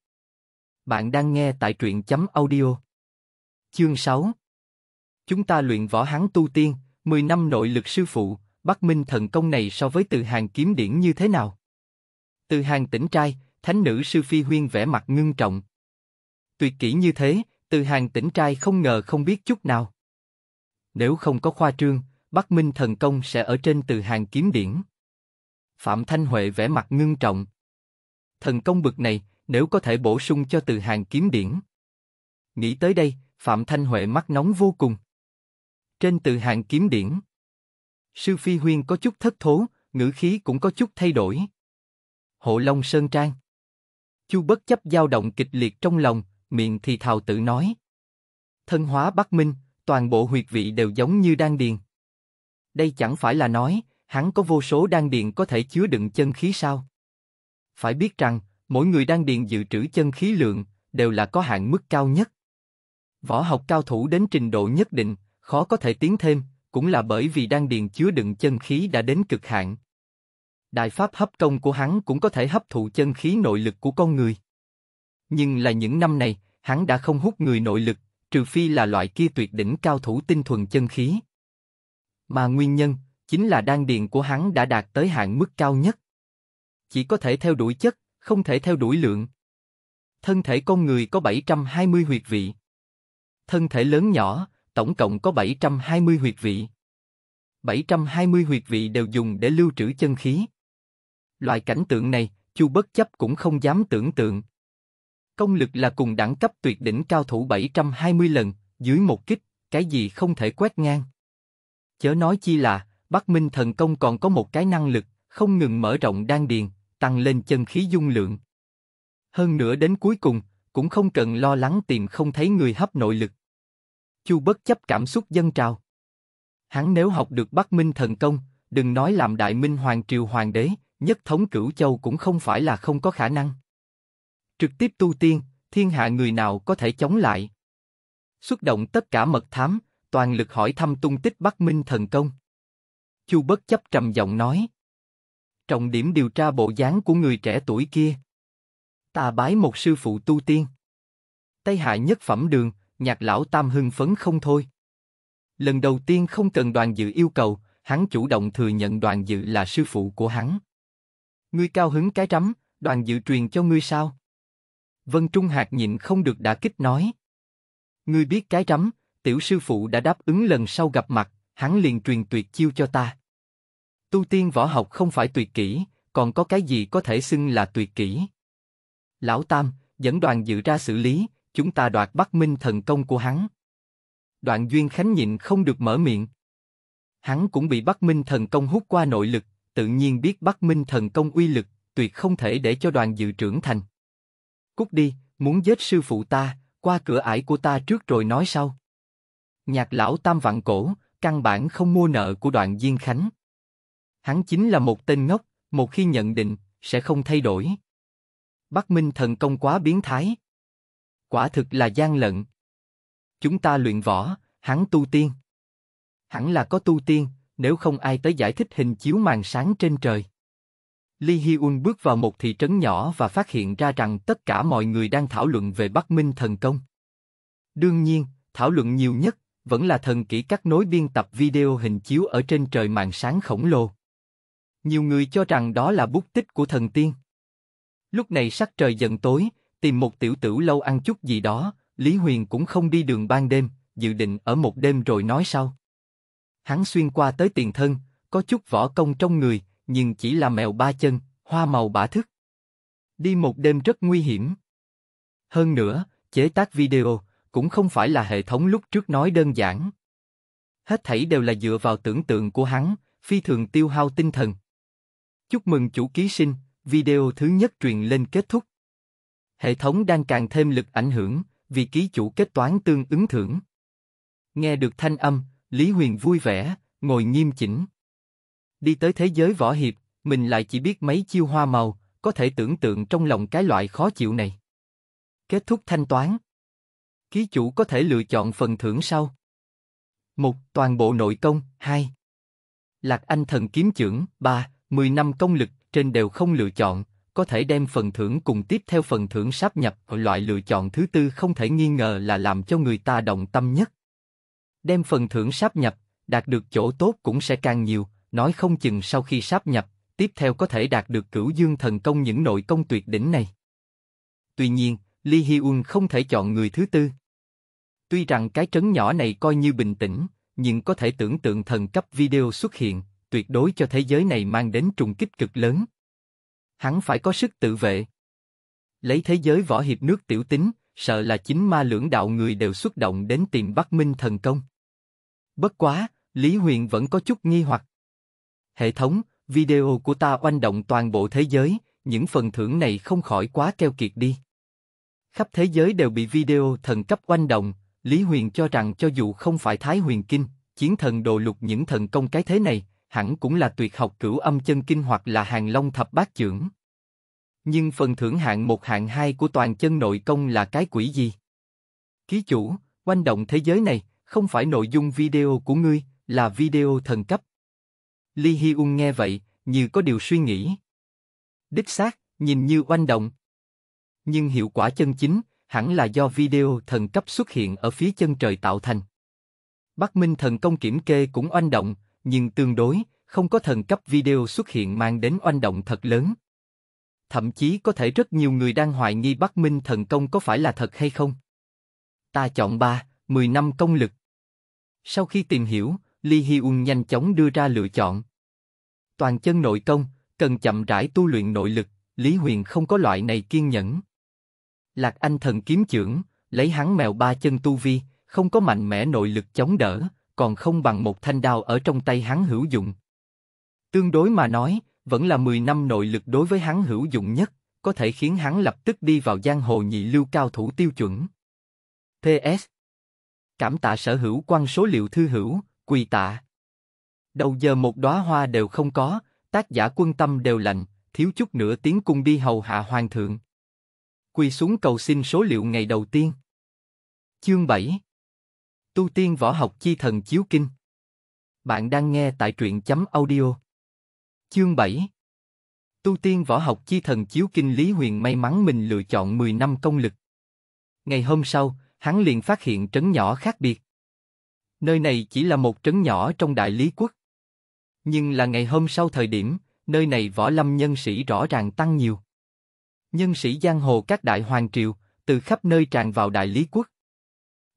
Bạn đang nghe tại truyện chấm audio. Chương 6 Chúng ta luyện võ hán tu tiên, 10 năm nội lực sư phụ, Bắc Minh thần công này so với từ hàng kiếm điển như thế nào? Từ hàng tỉnh trai, thánh nữ sư phi huyên vẻ mặt ngưng trọng. Tuyệt kỹ như thế, từ hàng tỉnh trai không ngờ không biết chút nào. Nếu không có khoa trương, Bắc Minh thần công sẽ ở trên từ hàng kiếm điển. Phạm Thanh Huệ vẽ mặt ngưng trọng. Thần công bực này, nếu có thể bổ sung cho từ hàng kiếm điển. Nghĩ tới đây, Phạm Thanh Huệ mắt nóng vô cùng. Trên từ hàng kiếm điển, Sư Phi Huyên có chút thất thố, ngữ khí cũng có chút thay đổi. Hộ Long Sơn Trang Chu bất chấp dao động kịch liệt trong lòng, miệng thì thào tự nói. Thân hóa Bắc Minh, toàn bộ huyệt vị đều giống như đang điền. Đây chẳng phải là nói, hắn có vô số đan điền có thể chứa đựng chân khí sao? Phải biết rằng, mỗi người đan điền dự trữ chân khí lượng, đều là có hạn mức cao nhất. Võ học cao thủ đến trình độ nhất định, khó có thể tiến thêm, cũng là bởi vì đan điền chứa đựng chân khí đã đến cực hạn. Đại pháp hấp công của hắn cũng có thể hấp thụ chân khí nội lực của con người. Nhưng là những năm này, hắn đã không hút người nội lực, trừ phi là loại kia tuyệt đỉnh cao thủ tinh thuần chân khí. Mà nguyên nhân chính là đan điền của hắn đã đạt tới hạn mức cao nhất. Chỉ có thể theo đuổi chất, không thể theo đuổi lượng. Thân thể con người có 720 huyệt vị. Thân thể lớn nhỏ, tổng cộng có 720 huyệt vị. 720 huyệt vị đều dùng để lưu trữ chân khí. Loại cảnh tượng này, Chu Bất Chấp cũng không dám tưởng tượng. Công lực là cùng đẳng cấp tuyệt đỉnh cao thủ 720 lần, dưới một kích, cái gì không thể quét ngang. Chớ nói chi là, Bắc Minh thần công còn có một cái năng lực, không ngừng mở rộng đan điền, tăng lên chân khí dung lượng. Hơn nữa đến cuối cùng, cũng không cần lo lắng tìm không thấy người hấp nội lực. Chu bất chấp cảm xúc dân trào. Hắn nếu học được Bắc Minh thần công, đừng nói làm Đại Minh Hoàng triều hoàng đế, nhất thống cửu châu cũng không phải là không có khả năng. Trực tiếp tu tiên, thiên hạ người nào có thể chống lại? Xuất động tất cả mật thám, toàn lực hỏi thăm tung tích Bắc Minh thần công. Chu bất chấp trầm giọng nói. Trọng điểm điều tra bộ dáng của người trẻ tuổi kia. Ta bái một sư phụ tu tiên. Tây hạ nhất phẩm đường, nhạc lão tam hưng phấn không thôi. Lần đầu tiên không cần đoàn dự yêu cầu, hắn chủ động thừa nhận đoàn dự là sư phụ của hắn. Ngươi cao hứng cái rắm, đoàn dự truyền cho ngươi sao? Vân Trung Hạc nhịn không được đã kích nói. Ngươi biết cái rắm, tiểu sư phụ đã đáp ứng lần sau gặp mặt, hắn liền truyền tuyệt chiêu cho ta. Tu tiên võ học không phải tuyệt kỹ, còn có cái gì có thể xưng là tuyệt kỹ? Lão Tam, dẫn đoàn dự ra xử lý, chúng ta đoạt Bắc Minh thần công của hắn. Đoạn Duyên Khánh nhịn không được mở miệng. Hắn cũng bị Bắc Minh thần công hút qua nội lực, tự nhiên biết Bắc Minh thần công uy lực, tuyệt không thể để cho đoàn dự trưởng thành. Cút đi, muốn giết sư phụ ta, qua cửa ải của ta trước rồi nói sau. Nhạc lão tam vạn cổ, căn bản không mua nợ của đoạn Diên Khánh. Hắn chính là một tên ngốc, một khi nhận định, sẽ không thay đổi. Bắc Minh thần công quá biến thái. Quả thực là gian lận. Chúng ta luyện võ, hắn tu tiên. Hẳn là có tu tiên, nếu không ai tới giải thích hình chiếu màn sáng trên trời. Li Hyun bước vào một thị trấn nhỏ và phát hiện ra rằng tất cả mọi người đang thảo luận về Bắc Minh thần công. Đương nhiên, thảo luận nhiều nhất vẫn là thần kỹ cắt nối biên tập video hình chiếu ở trên trời màn sáng khổng lồ. Nhiều người cho rằng đó là bút tích của thần tiên. Lúc này sắc trời dần tối, tìm một tiểu tử lâu ăn chút gì đó, Lý Huyền cũng không đi đường ban đêm, dự định ở một đêm rồi nói sau. Hắn xuyên qua tới tiền thân, có chút võ công trong người, nhưng chỉ là mèo ba chân, hoa màu bả thức. Đi một đêm rất nguy hiểm. Hơn nữa, chế tác video, cũng không phải là hệ thống lúc trước nói đơn giản. Hết thảy đều là dựa vào tưởng tượng của hắn, phi thường tiêu hao tinh thần. Chúc mừng chủ ký sinh, video thứ nhất truyền lên kết thúc. Hệ thống đang càng thêm lực ảnh hưởng, vì ký chủ kết toán tương ứng thưởng. Nghe được thanh âm, Lý Huyền vui vẻ, ngồi nghiêm chỉnh. Đi tới thế giới võ hiệp, mình lại chỉ biết mấy chiêu hoa màu, có thể tưởng tượng trong lòng cái loại khó chịu này. Kết thúc thanh toán. Ký chủ có thể lựa chọn phần thưởng sau. một Toàn bộ nội công, 2. Lạc Anh thần kiếm trưởng, 3. 10 năm công lực trên đều không lựa chọn, có thể đem phần thưởng cùng tiếp theo phần thưởng sáp nhập ở loại lựa chọn thứ tư không thể nghi ngờ là làm cho người ta động tâm nhất. Đem phần thưởng sáp nhập, đạt được chỗ tốt cũng sẽ càng nhiều, nói không chừng sau khi sáp nhập, tiếp theo có thể đạt được cửu dương thần công những nội công tuyệt đỉnh này. Tuy nhiên, Ly Hi Un không thể chọn người thứ tư. Tuy rằng cái trấn nhỏ này coi như bình tĩnh, nhưng có thể tưởng tượng thần cấp video xuất hiện, tuyệt đối cho thế giới này mang đến trùng kích cực lớn. Hắn phải có sức tự vệ. Lấy thế giới võ hiệp nước tiểu tính, sợ là chính ma lưỡng đạo người đều xuất động đến tìm bắt Minh thần công. Bất quá, Lý Huyền vẫn có chút nghi hoặc. Hệ thống, video của ta oanh động toàn bộ thế giới, những phần thưởng này không khỏi quá keo kiệt đi. Khắp thế giới đều bị video thần cấp oanh động, Lý Huyền cho rằng cho dù không phải Thái Huyền Kinh, chiến thần đồ lục những thần công cái thế này, hẳn cũng là tuyệt học cửu âm chân kinh hoặc là hàng long thập bát trưởng. Nhưng phần thưởng hạng một hạng hai của toàn chân nội công là cái quỷ gì? Ký chủ, quanh động thế giới này, không phải nội dung video của ngươi, là video thần cấp. Lý Hi Ung nghe vậy, như có điều suy nghĩ. Đích xác, nhìn như oanh động. Nhưng hiệu quả chân chính, hẳn là do video thần cấp xuất hiện ở phía chân trời tạo thành. Bắc Minh thần công kiểm kê cũng oanh động, nhưng tương đối, không có thần cấp video xuất hiện mang đến oanh động thật lớn. Thậm chí có thể rất nhiều người đang hoài nghi Bắc Minh thần công có phải là thật hay không. Ta chọn 3, 10 năm công lực. Sau khi tìm hiểu, Li Hyun nhanh chóng đưa ra lựa chọn. Toàn chân nội công, cần chậm rãi tu luyện nội lực, Lý Huyền không có loại này kiên nhẫn. Lạc Anh thần kiếm trưởng lấy hắn mèo ba chân tu vi, không có mạnh mẽ nội lực chống đỡ, còn không bằng một thanh đao ở trong tay hắn hữu dụng. Tương đối mà nói, vẫn là 10 năm nội lực đối với hắn hữu dụng nhất, có thể khiến hắn lập tức đi vào giang hồ nhị lưu cao thủ tiêu chuẩn. PS Cảm tạ sở hữu quan số liệu thư hữu, quỳ tạ. Đầu giờ một đóa hoa đều không có, tác giả quân tâm đều lạnh thiếu chút nữa tiếng cung đi hầu hạ hoàng thượng quỳ xuống cầu xin số liệu ngày đầu tiên. Chương 7 Tu tiên võ học chi thần chiếu kinh Bạn đang nghe tại truyện chấm audio Chương 7 Tu tiên võ học chi thần chiếu kinh Lý Huyền may mắn mình lựa chọn 10 năm công lực. Ngày hôm sau, hắn liền phát hiện trấn nhỏ khác biệt. Nơi này chỉ là một trấn nhỏ trong đại lý quốc. Nhưng là ngày hôm sau thời điểm, nơi này võ lâm nhân sĩ rõ ràng tăng nhiều. Nhân sĩ giang hồ các đại hoàng triều, từ khắp nơi tràn vào đại lý quốc.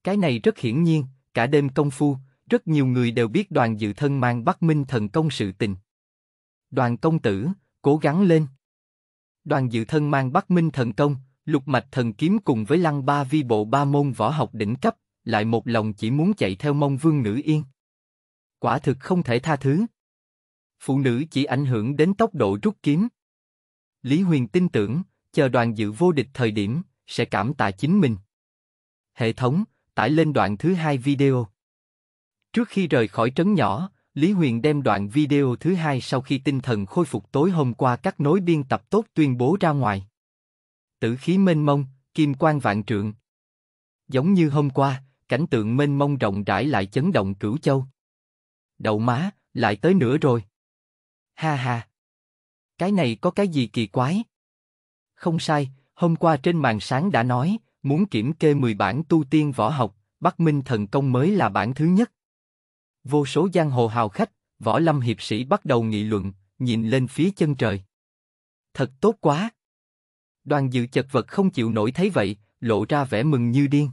Cái này rất hiển nhiên, cả đêm công phu, rất nhiều người đều biết đoàn dự thân mang Bắc Minh thần công sự tình. Đoàn công tử, cố gắng lên. Đoàn dự thân mang Bắc Minh thần công, lục mạch thần kiếm cùng với lăng ba vi bộ ba môn võ học đỉnh cấp, lại một lòng chỉ muốn chạy theo mông vương nữ yên. Quả thực không thể tha thứ. Phụ nữ chỉ ảnh hưởng đến tốc độ rút kiếm. Lý Huyền tin tưởng, chờ đoàn dự vô địch thời điểm, sẽ cảm tạ chính mình. Hệ thống, tải lên đoạn thứ hai video. Trước khi rời khỏi trấn nhỏ, Lý Huyền đem đoạn video thứ hai sau khi tinh thần khôi phục tối hôm qua các nối biên tập tốt tuyên bố ra ngoài. Tử khí mênh mông, kim quang vạn trượng. Giống như hôm qua, cảnh tượng mênh mông rộng rãi lại chấn động cửu châu. Đậu má, lại tới nữa rồi. Ha ha. Cái này có cái gì kỳ quái? Không sai, hôm qua trên màn sáng đã nói, muốn kiểm kê 10 bản tu tiên võ học, Bắc Minh Thần Công mới là bản thứ nhất. Vô số giang hồ hào khách, võ lâm hiệp sĩ bắt đầu nghị luận, nhìn lên phía chân trời. Thật tốt quá! Đoàn dự chật vật không chịu nổi thấy vậy, lộ ra vẻ mừng như điên.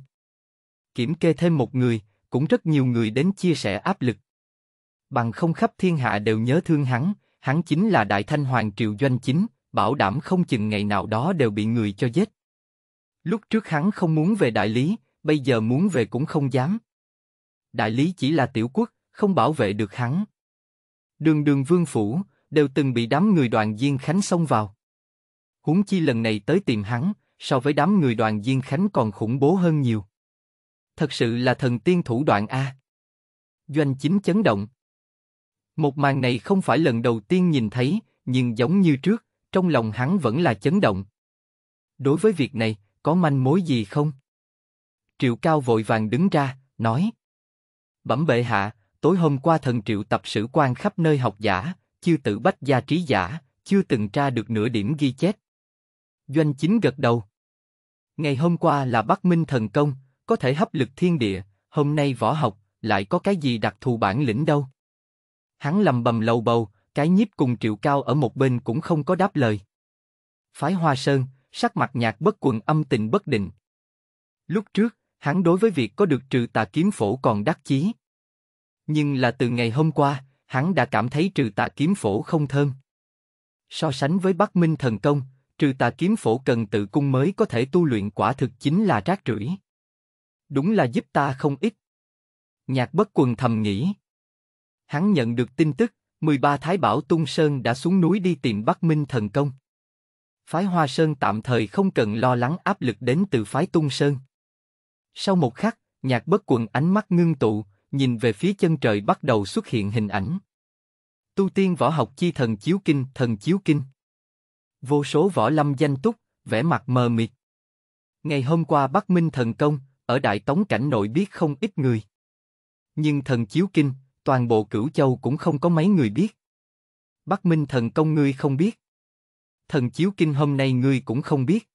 Kiểm kê thêm một người, cũng rất nhiều người đến chia sẻ áp lực. Bằng không khắp thiên hạ đều nhớ thương hắn, hắn chính là Đại Thanh Hoàng Triều Doanh Chính, bảo đảm không chừng ngày nào đó đều bị người cho giết. Lúc trước hắn không muốn về đại lý, bây giờ muốn về cũng không dám. Đại lý chỉ là tiểu quốc, không bảo vệ được hắn. Đường đường vương phủ, đều từng bị đám người đoàn viên Khánh xông vào. Huống chi lần này tới tìm hắn, so với đám người đoàn viên Khánh còn khủng bố hơn nhiều. Thật sự là thần tiên thủ đoạn A. Doanh chính chấn động. Một màn này không phải lần đầu tiên nhìn thấy, nhưng giống như trước, trong lòng hắn vẫn là chấn động. Đối với việc này, có manh mối gì không? Triệu Cao vội vàng đứng ra, nói. Bẩm bệ hạ, tối hôm qua thần triệu tập sử quan khắp nơi học giả, chưa tự bách gia trí giả, chưa từng tra được nửa điểm ghi chép. Doanh chính gật đầu. Ngày hôm qua là Bắc Minh thần công, có thể hấp lực thiên địa, hôm nay võ học, lại có cái gì đặc thù bản lĩnh đâu. Hắn lầm bầm lầu bầu, cái nhiếp cùng triệu cao ở một bên cũng không có đáp lời. Phái Hoa Sơn, sắc mặt nhạc bất quần âm tình bất định. Lúc trước, hắn đối với việc có được trừ tà kiếm phổ còn đắc chí. Nhưng là từ ngày hôm qua, hắn đã cảm thấy trừ tà kiếm phổ không thơm. So sánh với Bắc Minh thần công, trừ tà kiếm phổ cần tự cung mới có thể tu luyện quả thực chính là rác rưởi. Đúng là giúp ta không ít. Nhạc bất quần thầm nghĩ. Hắn nhận được tin tức, 13 Thái Bảo Tung Sơn đã xuống núi đi tìm Bắc Minh thần công. Phái Hoa Sơn tạm thời không cần lo lắng áp lực đến từ phái Tung Sơn. Sau một khắc, nhạc bất quần ánh mắt ngưng tụ, nhìn về phía chân trời bắt đầu xuất hiện hình ảnh. Tu tiên võ học chi thần chiếu kinh, thần chiếu kinh. Vô số võ lâm danh túc, vẻ mặt mờ mịt. Ngày hôm qua Bắc Minh thần công, ở Đại Tống cảnh nội biết không ít người. Nhưng thần chiếu kinh, toàn bộ cửu châu cũng không có mấy người biết. Bắc Minh thần công ngươi không biết. Thần chiếu kinh hôm nay ngươi cũng không biết.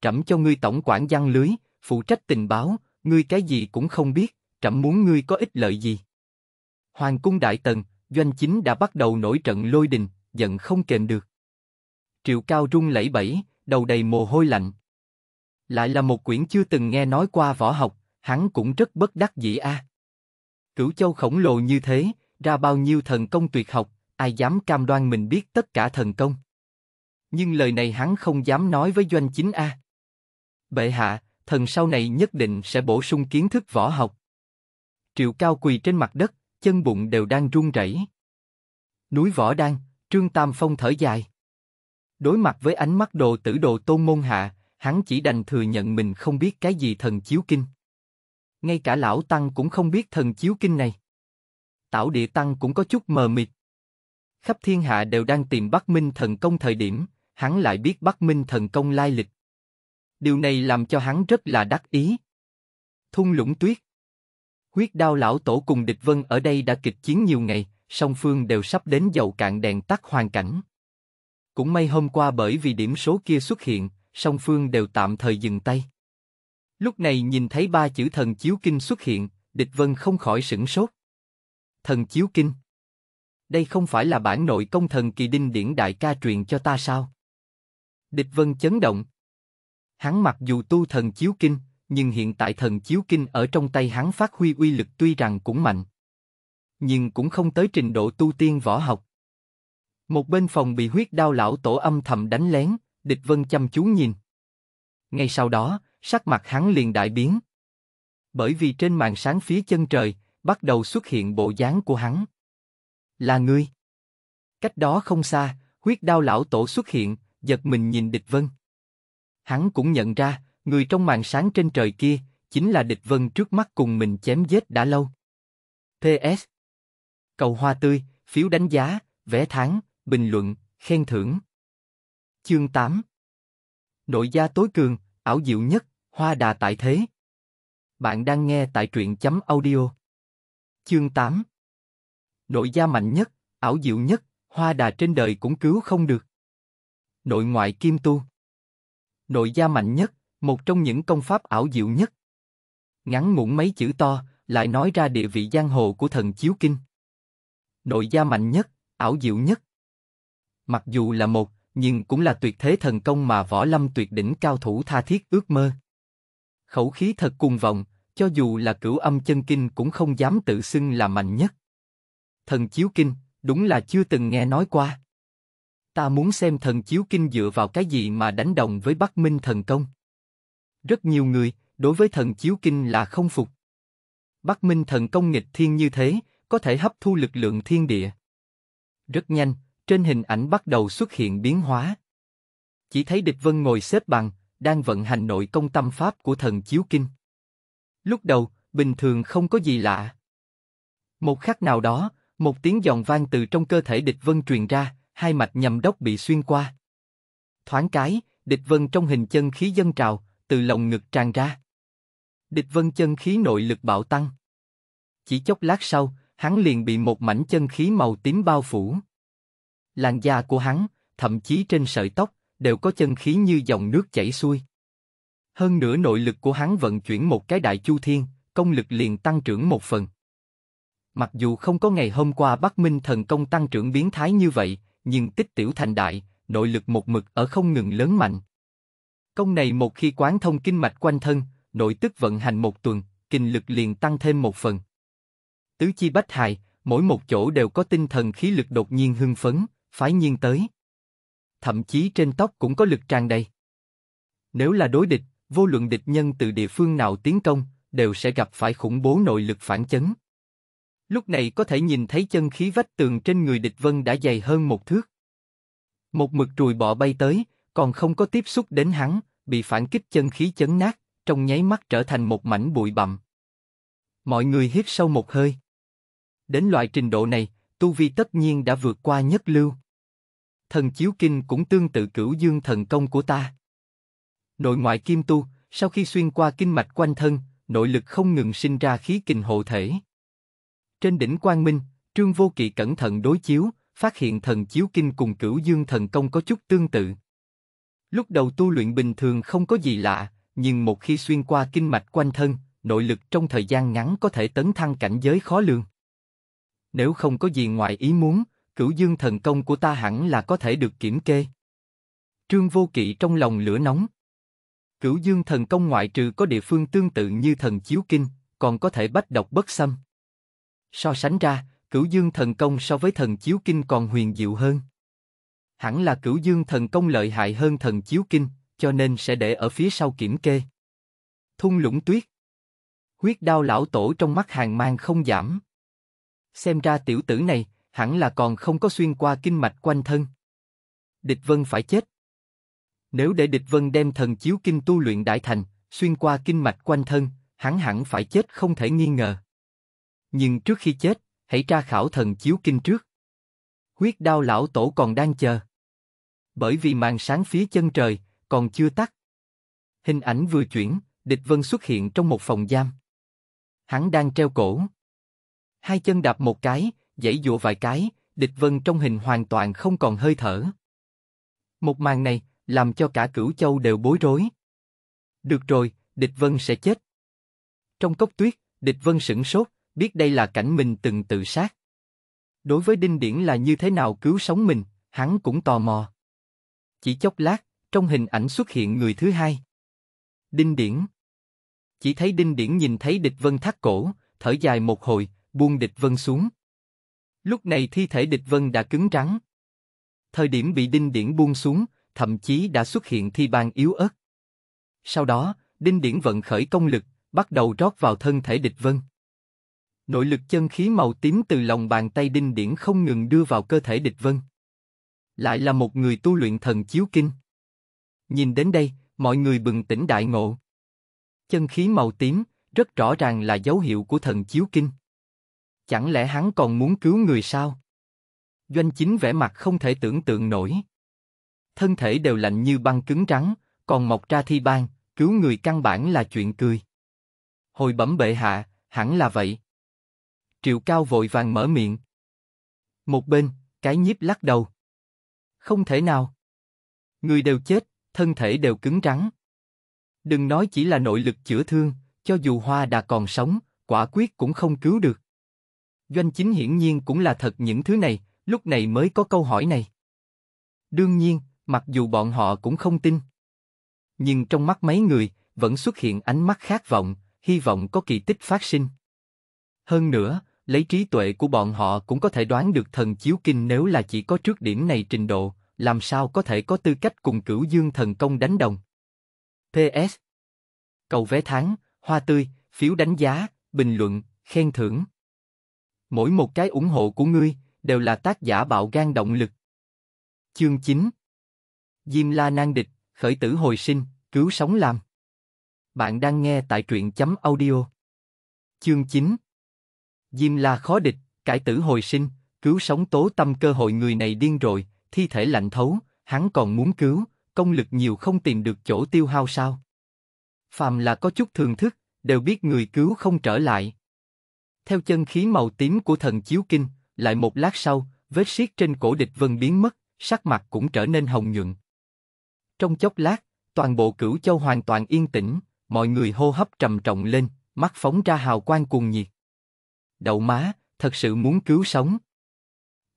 Trẫm cho ngươi tổng quản giăng lưới, phụ trách tình báo, ngươi cái gì cũng không biết, trẫm muốn ngươi có ích lợi gì. Hoàng cung đại tần, doanh chính đã bắt đầu nổi trận lôi đình, giận không kềm được. Triệu Cao rung lẫy bẩy, đầu đầy mồ hôi lạnh. Lại là một quyển chưa từng nghe nói qua võ học, hắn cũng rất bất đắc dĩ a. À. Cửu châu khổng lồ như thế, ra bao nhiêu thần công tuyệt học, ai dám cam đoan mình biết tất cả thần công. Nhưng lời này hắn không dám nói với doanh chính A. Bệ hạ, thần sau này nhất định sẽ bổ sung kiến thức võ học. Triệu Cao quỳ trên mặt đất, chân bụng đều đang run rẩy. Núi Võ Đan, Trương Tam Phong thở dài. Đối mặt với ánh mắt đồ tử đồ tôn môn hạ, hắn chỉ đành thừa nhận mình không biết cái gì thần chiếu kinh ngay cả lão tăng cũng không biết thần chiếu kinh này. Tảo địa tăng cũng có chút mờ mịt. Khắp thiên hạ đều đang tìm Bắc Minh thần công thời điểm, hắn lại biết Bắc Minh thần công lai lịch. Điều này làm cho hắn rất là đắc ý. Thung lũng tuyết. Huyết đao lão tổ cùng địch vân ở đây đã kịch chiến nhiều ngày, song phương đều sắp đến dầu cạn đèn tắt hoàn cảnh. Cũng may hôm qua bởi vì điểm số kia xuất hiện, song phương đều tạm thời dừng tay. Lúc này nhìn thấy ba chữ thần chiếu kinh xuất hiện, địch vân không khỏi sửng sốt. Thần chiếu kinh. Đây không phải là bản nội công thần kỳ đinh điển đại ca truyền cho ta sao? Địch vân chấn động. Hắn mặc dù tu thần chiếu kinh, nhưng hiện tại thần chiếu kinh ở trong tay hắn phát huy uy lực tuy rằng cũng mạnh, nhưng cũng không tới trình độ tu tiên võ học. Một bên phòng bị huyết đao lão tổ âm thầm đánh lén, địch vân chăm chú nhìn. Ngay sau đó, sắc mặt hắn liền đại biến. Bởi vì trên màn sáng phía chân trời, bắt đầu xuất hiện bộ dáng của hắn. Là ngươi. Cách đó không xa, huyết đao lão tổ xuất hiện, giật mình nhìn địch vân. Hắn cũng nhận ra, người trong màn sáng trên trời kia, chính là địch vân trước mắt cùng mình chém giết đã lâu. PS. Cầu hoa tươi, phiếu đánh giá, vẽ tháng, bình luận, khen thưởng. Chương 8 Nội gia tối cường, ảo diệu nhất, Hoa đà tại thế. Bạn đang nghe tại truyện chấm audio. Chương 8 Nội gia mạnh nhất, ảo diệu nhất, hoa đà trên đời cũng cứu không được. Nội ngoại kim tu Nội gia mạnh nhất, một trong những công pháp ảo diệu nhất. Ngắn ngủn mấy chữ to, lại nói ra địa vị giang hồ của thần Chiếu Kinh. Nội gia mạnh nhất, ảo diệu nhất. Mặc dù là một, nhưng cũng là tuyệt thế thần công mà võ lâm tuyệt đỉnh cao thủ tha thiết ước mơ khẩu khí thật cuồng vọng, cho dù là cửu âm chân kinh cũng không dám tự xưng là mạnh nhất. Thần chiếu kinh, đúng là chưa từng nghe nói qua. Ta muốn xem thần chiếu kinh dựa vào cái gì mà đánh đồng với Bắc Minh thần công. Rất nhiều người đối với thần chiếu kinh là không phục. Bắc Minh thần công nghịch thiên như thế, có thể hấp thu lực lượng thiên địa. Rất nhanh, trên hình ảnh bắt đầu xuất hiện biến hóa. Chỉ thấy địch vân ngồi xếp bằng, đang vận hành nội công tâm pháp của thần chiếu kinh. Lúc đầu, bình thường không có gì lạ. Một khắc nào đó, một tiếng giòn vang từ trong cơ thể địch vân truyền ra, hai mạch nhầm đốc bị xuyên qua. Thoáng cái, địch vân trong hình chân khí dân trào, từ lồng ngực tràn ra. Địch vân chân khí nội lực bạo tăng. Chỉ chốc lát sau, hắn liền bị một mảnh chân khí màu tím bao phủ. Làn da của hắn, thậm chí trên sợi tóc, đều có chân khí như dòng nước chảy xuôi. Hơn nữa nội lực của hắn vận chuyển một cái đại chu thiên, công lực liền tăng trưởng một phần. Mặc dù không có ngày hôm qua Bắc Minh thần công tăng trưởng biến thái như vậy, nhưng tích tiểu thành đại, nội lực một mực ở không ngừng lớn mạnh. Công này một khi quán thông kinh mạch quanh thân, nội tức vận hành một tuần, kinh lực liền tăng thêm một phần. Tứ chi bách hài, mỗi một chỗ đều có tinh thần khí lực đột nhiên hưng phấn, phái nhiên tới thậm chí trên tóc cũng có lực tràn đầy. Nếu là đối địch, vô luận địch nhân từ địa phương nào tiến công, đều sẽ gặp phải khủng bố nội lực phản chấn. Lúc này có thể nhìn thấy chân khí vách tường trên người địch vân đã dày hơn một thước. Một mực trùi bọ bay tới, còn không có tiếp xúc đến hắn, bị phản kích chân khí chấn nát, trong nháy mắt trở thành một mảnh bụi bặm. Mọi người hít sâu một hơi. Đến loại trình độ này, tu vi tất nhiên đã vượt qua nhất lưu thần chiếu kinh cũng tương tự cửu dương thần công của ta. Nội ngoại kim tu, sau khi xuyên qua kinh mạch quanh thân, nội lực không ngừng sinh ra khí kình hộ thể. Trên đỉnh quang minh, Trương Vô Kỵ cẩn thận đối chiếu, phát hiện thần chiếu kinh cùng cửu dương thần công có chút tương tự. Lúc đầu tu luyện bình thường không có gì lạ, nhưng một khi xuyên qua kinh mạch quanh thân, nội lực trong thời gian ngắn có thể tấn thăng cảnh giới khó lường. Nếu không có gì ngoài ý muốn, cửu dương thần công của ta hẳn là có thể được kiểm kê. Trương Vô Kỵ trong lòng lửa nóng. Cửu dương thần công ngoại trừ có địa phương tương tự như thần chiếu kinh, còn có thể bách độc bất xâm. So sánh ra, cửu dương thần công so với thần chiếu kinh còn huyền diệu hơn. Hẳn là cửu dương thần công lợi hại hơn thần chiếu kinh, cho nên sẽ để ở phía sau kiểm kê. Thung lũng tuyết. Huyết đao lão tổ trong mắt hàng mang không giảm. Xem ra tiểu tử này, hẳn là còn không có xuyên qua kinh mạch quanh thân. Địch Vân phải chết. Nếu để Địch Vân đem thần chiếu kinh tu luyện đại thành, xuyên qua kinh mạch quanh thân, hắn hẳn phải chết không thể nghi ngờ. Nhưng trước khi chết, hãy tra khảo thần chiếu kinh trước. Huyết đao lão tổ còn đang chờ. Bởi vì màn sáng phía chân trời, còn chưa tắt. Hình ảnh vừa chuyển, địch vân xuất hiện trong một phòng giam. Hắn đang treo cổ. Hai chân đạp một cái, dãy dụa vài cái, địch vân trong hình hoàn toàn không còn hơi thở. Một màn này, làm cho cả cửu châu đều bối rối. Được rồi, địch vân sẽ chết. Trong cốc tuyết, địch vân sửng sốt, biết đây là cảnh mình từng tự sát. Đối với đinh điển là như thế nào cứu sống mình, hắn cũng tò mò. Chỉ chốc lát, trong hình ảnh xuất hiện người thứ hai. Đinh điển. Chỉ thấy đinh điển nhìn thấy địch vân thắt cổ, thở dài một hồi, buông địch vân xuống. Lúc này thi thể địch vân đã cứng trắng, Thời điểm bị đinh điển buông xuống, thậm chí đã xuất hiện thi ban yếu ớt. Sau đó, đinh điển vận khởi công lực, bắt đầu rót vào thân thể địch vân. Nội lực chân khí màu tím từ lòng bàn tay đinh điển không ngừng đưa vào cơ thể địch vân. Lại là một người tu luyện thần chiếu kinh. Nhìn đến đây, mọi người bừng tỉnh đại ngộ. Chân khí màu tím, rất rõ ràng là dấu hiệu của thần chiếu kinh. Chẳng lẽ hắn còn muốn cứu người sao? Doanh chính vẻ mặt không thể tưởng tượng nổi. Thân thể đều lạnh như băng cứng trắng, còn mọc ra thi ban, cứu người căn bản là chuyện cười. Hồi bẩm bệ hạ, hẳn là vậy. Triệu Cao vội vàng mở miệng. Một bên, cái nhíp lắc đầu. Không thể nào. Người đều chết, thân thể đều cứng trắng. Đừng nói chỉ là nội lực chữa thương, cho dù hoa đã còn sống, quả quyết cũng không cứu được. Doanh chính hiển nhiên cũng là thật những thứ này, lúc này mới có câu hỏi này. Đương nhiên, mặc dù bọn họ cũng không tin. Nhưng trong mắt mấy người, vẫn xuất hiện ánh mắt khát vọng, hy vọng có kỳ tích phát sinh. Hơn nữa, lấy trí tuệ của bọn họ cũng có thể đoán được thần chiếu kinh nếu là chỉ có trước điểm này trình độ, làm sao có thể có tư cách cùng cửu dương thần công đánh đồng. p.s Cầu vé tháng, hoa tươi, phiếu đánh giá, bình luận, khen thưởng. Mỗi một cái ủng hộ của ngươi đều là tác giả bạo gan động lực. Chương 9 Diêm La nan địch, khởi tử hồi sinh, cứu sống làm. Bạn đang nghe tại truyện chấm audio. Chương 9 Diêm La khó địch, cải tử hồi sinh, cứu sống tố tâm cơ hội người này điên rồi, thi thể lạnh thấu, hắn còn muốn cứu, công lực nhiều không tìm được chỗ tiêu hao sao? Phàm là có chút thường thức, đều biết người cứu không trở lại. Theo chân khí màu tím của thần chiếu kinh, lại một lát sau, vết siết trên cổ địch vân biến mất, sắc mặt cũng trở nên hồng nhuận. Trong chốc lát, toàn bộ cửu châu hoàn toàn yên tĩnh, mọi người hô hấp trầm trọng lên, mắt phóng ra hào quang cuồng nhiệt. Đậu má, thật sự muốn cứu sống.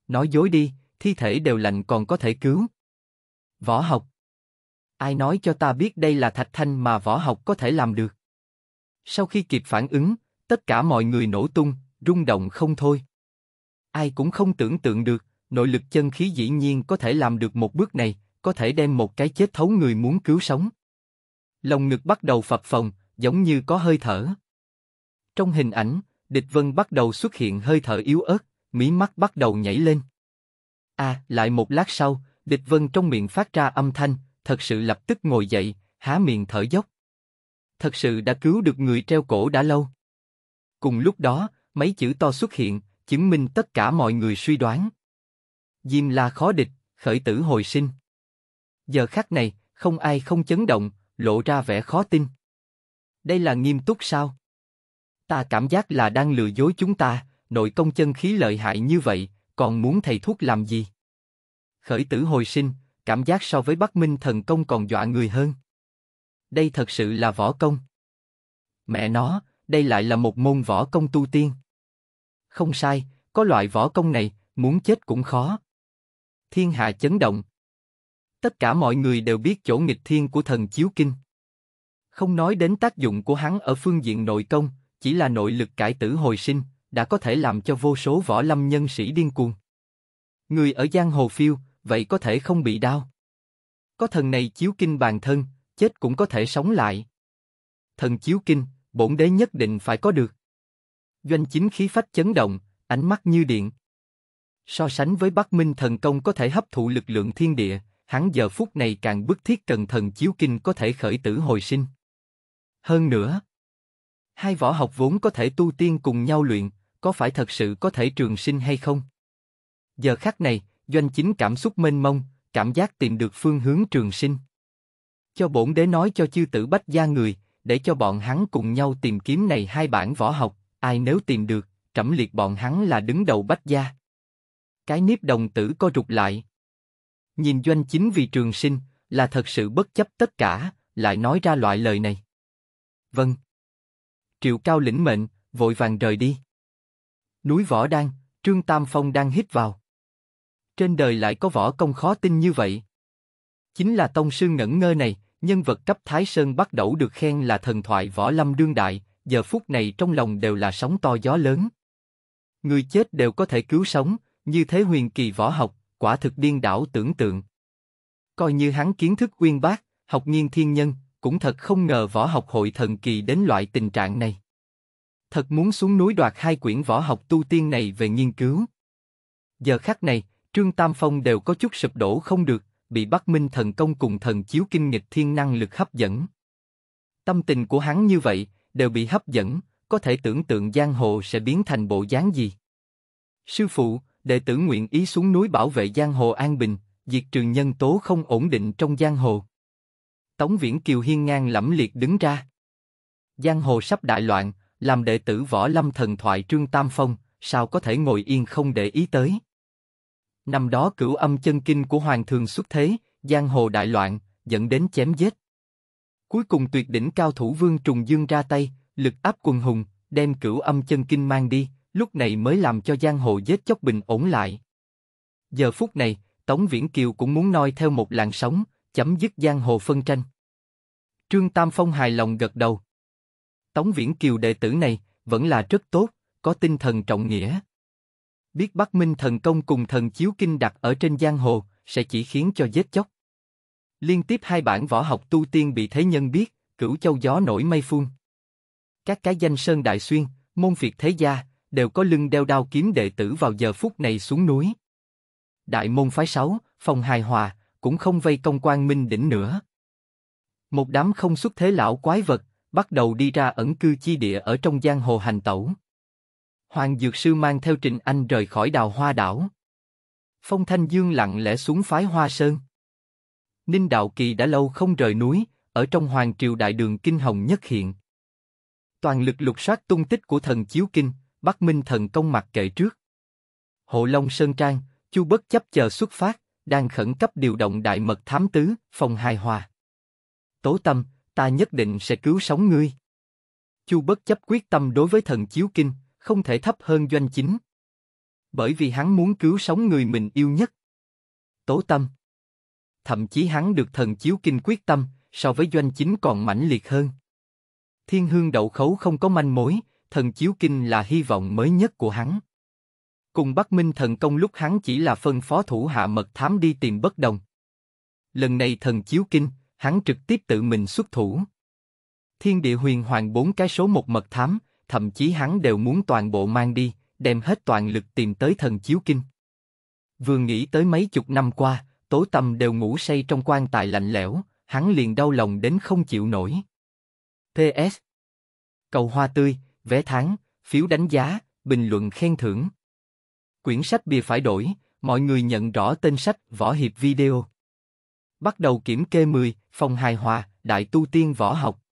Nói dối đi, thi thể đều lạnh còn có thể cứu. Võ học. Ai nói cho ta biết đây là thạch thanh mà võ học có thể làm được? Sau khi kịp phản ứng, Tất cả mọi người nổ tung, rung động không thôi. Ai cũng không tưởng tượng được, nội lực chân khí dĩ nhiên có thể làm được một bước này, có thể đem một cái chết thấu người muốn cứu sống. lòng ngực bắt đầu phập phồng, giống như có hơi thở. Trong hình ảnh, địch vân bắt đầu xuất hiện hơi thở yếu ớt, mí mắt bắt đầu nhảy lên. À, lại một lát sau, địch vân trong miệng phát ra âm thanh, thật sự lập tức ngồi dậy, há miệng thở dốc. Thật sự đã cứu được người treo cổ đã lâu. Cùng lúc đó, mấy chữ to xuất hiện, chứng minh tất cả mọi người suy đoán. Diêm la khó địch, khởi tử hồi sinh. Giờ khắc này, không ai không chấn động, lộ ra vẻ khó tin. Đây là nghiêm túc sao? Ta cảm giác là đang lừa dối chúng ta, nội công chân khí lợi hại như vậy, còn muốn thầy thuốc làm gì? Khởi tử hồi sinh, cảm giác so với Bắc Minh thần công còn dọa người hơn. Đây thật sự là võ công. Mẹ nó, đây lại là một môn võ công tu tiên. Không sai, có loại võ công này, muốn chết cũng khó. Thiên hạ chấn động. Tất cả mọi người đều biết chỗ nghịch thiên của thần chiếu kinh. Không nói đến tác dụng của hắn ở phương diện nội công, chỉ là nội lực cải tử hồi sinh, đã có thể làm cho vô số võ lâm nhân sĩ điên cuồng. Người ở giang hồ phiêu, vậy có thể không bị đau. Có thần này chiếu kinh bàn thân, chết cũng có thể sống lại. Thần chiếu kinh, bổn đế nhất định phải có được. Doanh chính khí phách chấn động, ánh mắt như điện. So sánh với Bắc Minh thần công có thể hấp thụ lực lượng thiên địa, hắn giờ phút này càng bức thiết cần thần chiếu kinh có thể khởi tử hồi sinh. Hơn nữa, hai võ học vốn có thể tu tiên cùng nhau luyện, có phải thật sự có thể trường sinh hay không? Giờ khắc này, doanh chính cảm xúc mênh mông, cảm giác tìm được phương hướng trường sinh. Cho bổn đế nói cho chư tử bách gia người, để cho bọn hắn cùng nhau tìm kiếm này hai bản võ học, ai nếu tìm được, trẫm liệt bọn hắn là đứng đầu bách gia. Cái nếp đồng tử co rụt lại. Nhìn doanh chính vì trường sinh, là thật sự bất chấp tất cả, lại nói ra loại lời này. Vâng. Triệu Cao lĩnh mệnh, vội vàng rời đi. Núi Võ đang, Trương Tam Phong đang hít vào. Trên đời lại có võ công khó tin như vậy. Chính là tông sư ngẩn ngơ này, nhân vật cấp Thái Sơn bắt đầu được khen là thần thoại võ lâm đương đại, giờ phút này trong lòng đều là sóng to gió lớn. Người chết đều có thể cứu sống, như thế huyền kỳ võ học, quả thực điên đảo tưởng tượng. Coi như hắn kiến thức uyên bác, học nghiên thiên nhân, cũng thật không ngờ võ học hội thần kỳ đến loại tình trạng này. Thật muốn xuống núi đoạt hai quyển võ học tu tiên này về nghiên cứu. Giờ khắc này, Trương Tam Phong đều có chút sụp đổ không được, bị Bắc Minh thần công cùng thần chiếu kinh nghịch thiên năng lực hấp dẫn. Tâm tình của hắn như vậy, đều bị hấp dẫn, có thể tưởng tượng giang hồ sẽ biến thành bộ dáng gì. Sư phụ, đệ tử nguyện ý xuống núi bảo vệ giang hồ an bình, diệt trừ nhân tố không ổn định trong giang hồ. Tống Viễn Kiều hiên ngang lẫm liệt đứng ra. Giang hồ sắp đại loạn, làm đệ tử võ lâm thần thoại Trương Tam Phong, sao có thể ngồi yên không để ý tới? Năm đó cửu âm chân kinh của Hoàng thường xuất thế, giang hồ đại loạn, dẫn đến chém giết. Cuối cùng tuyệt đỉnh cao thủ Vương Trùng Dương ra tay, lực áp quần hùng, đem cửu âm chân kinh mang đi, lúc này mới làm cho giang hồ giết chóc bình ổn lại. Giờ phút này, Tống Viễn Kiều cũng muốn noi theo một làn sóng, chấm dứt giang hồ phân tranh. Trương Tam Phong hài lòng gật đầu. Tống Viễn Kiều đệ tử này vẫn là rất tốt, có tinh thần trọng nghĩa biết Bắc Minh thần công cùng thần chiếu kinh đặt ở trên giang hồ sẽ chỉ khiến cho giết chóc. Liên tiếp hai bản võ học tu tiên bị thế nhân biết, cửu châu gió nổi mây phun. Các cái danh sơn đại xuyên, môn việt thế gia đều có lưng đeo đao kiếm đệ tử vào giờ phút này xuống núi. Đại môn phái sáu, phòng hài hòa cũng không vây công quan minh đỉnh nữa. Một đám không xuất thế lão quái vật bắt đầu đi ra ẩn cư chi địa ở trong giang hồ hành tẩu. Hoàng Dược Sư mang theo Trình Anh rời khỏi đào hoa đảo. Phong Thanh Dương lặng lẽ xuống phái Hoa Sơn. Ninh Đạo Kỳ đã lâu không rời núi, ở trong Hoàng Triều Đại Đường Kinh Hồng nhất hiện. Toàn lực lục soát tung tích của thần Chiếu Kinh, bắt Minh thần công mặt kệ trước. Hộ Long Sơn Trang, Chu Bất chấp chờ xuất phát, đang khẩn cấp điều động đại mật thám tứ, phòng hài hòa. Tố tâm, ta nhất định sẽ cứu sống ngươi. Chu Bất chấp quyết tâm đối với thần Chiếu Kinh, không thể thấp hơn doanh chính. Bởi vì hắn muốn cứu sống người mình yêu nhất. Tố tâm. Thậm chí hắn được thần chiếu kinh quyết tâm, so với doanh chính còn mãnh liệt hơn. Thiên hương đậu khấu không có manh mối, thần chiếu kinh là hy vọng mới nhất của hắn. Cùng Bắc Minh thần công lúc hắn chỉ là phân phó thủ hạ mật thám đi tìm bất đồng. Lần này thần chiếu kinh, hắn trực tiếp tự mình xuất thủ. Thiên địa huyền hoàng bốn cái số một mật thám, thậm chí hắn đều muốn toàn bộ mang đi, đem hết toàn lực tìm tới thần chiếu kinh. Vừa nghĩ tới mấy chục năm qua, tối tâm đều ngủ say trong quan tài lạnh lẽo, hắn liền đau lòng đến không chịu nổi. PS Cầu hoa tươi, vé tháng, phiếu đánh giá, bình luận khen thưởng. Quyển sách bìa phải đổi, mọi người nhận rõ tên sách Võ Hiệp Video. Bắt đầu kiểm kê 10, phòng hài hòa, đại tu tiên võ học.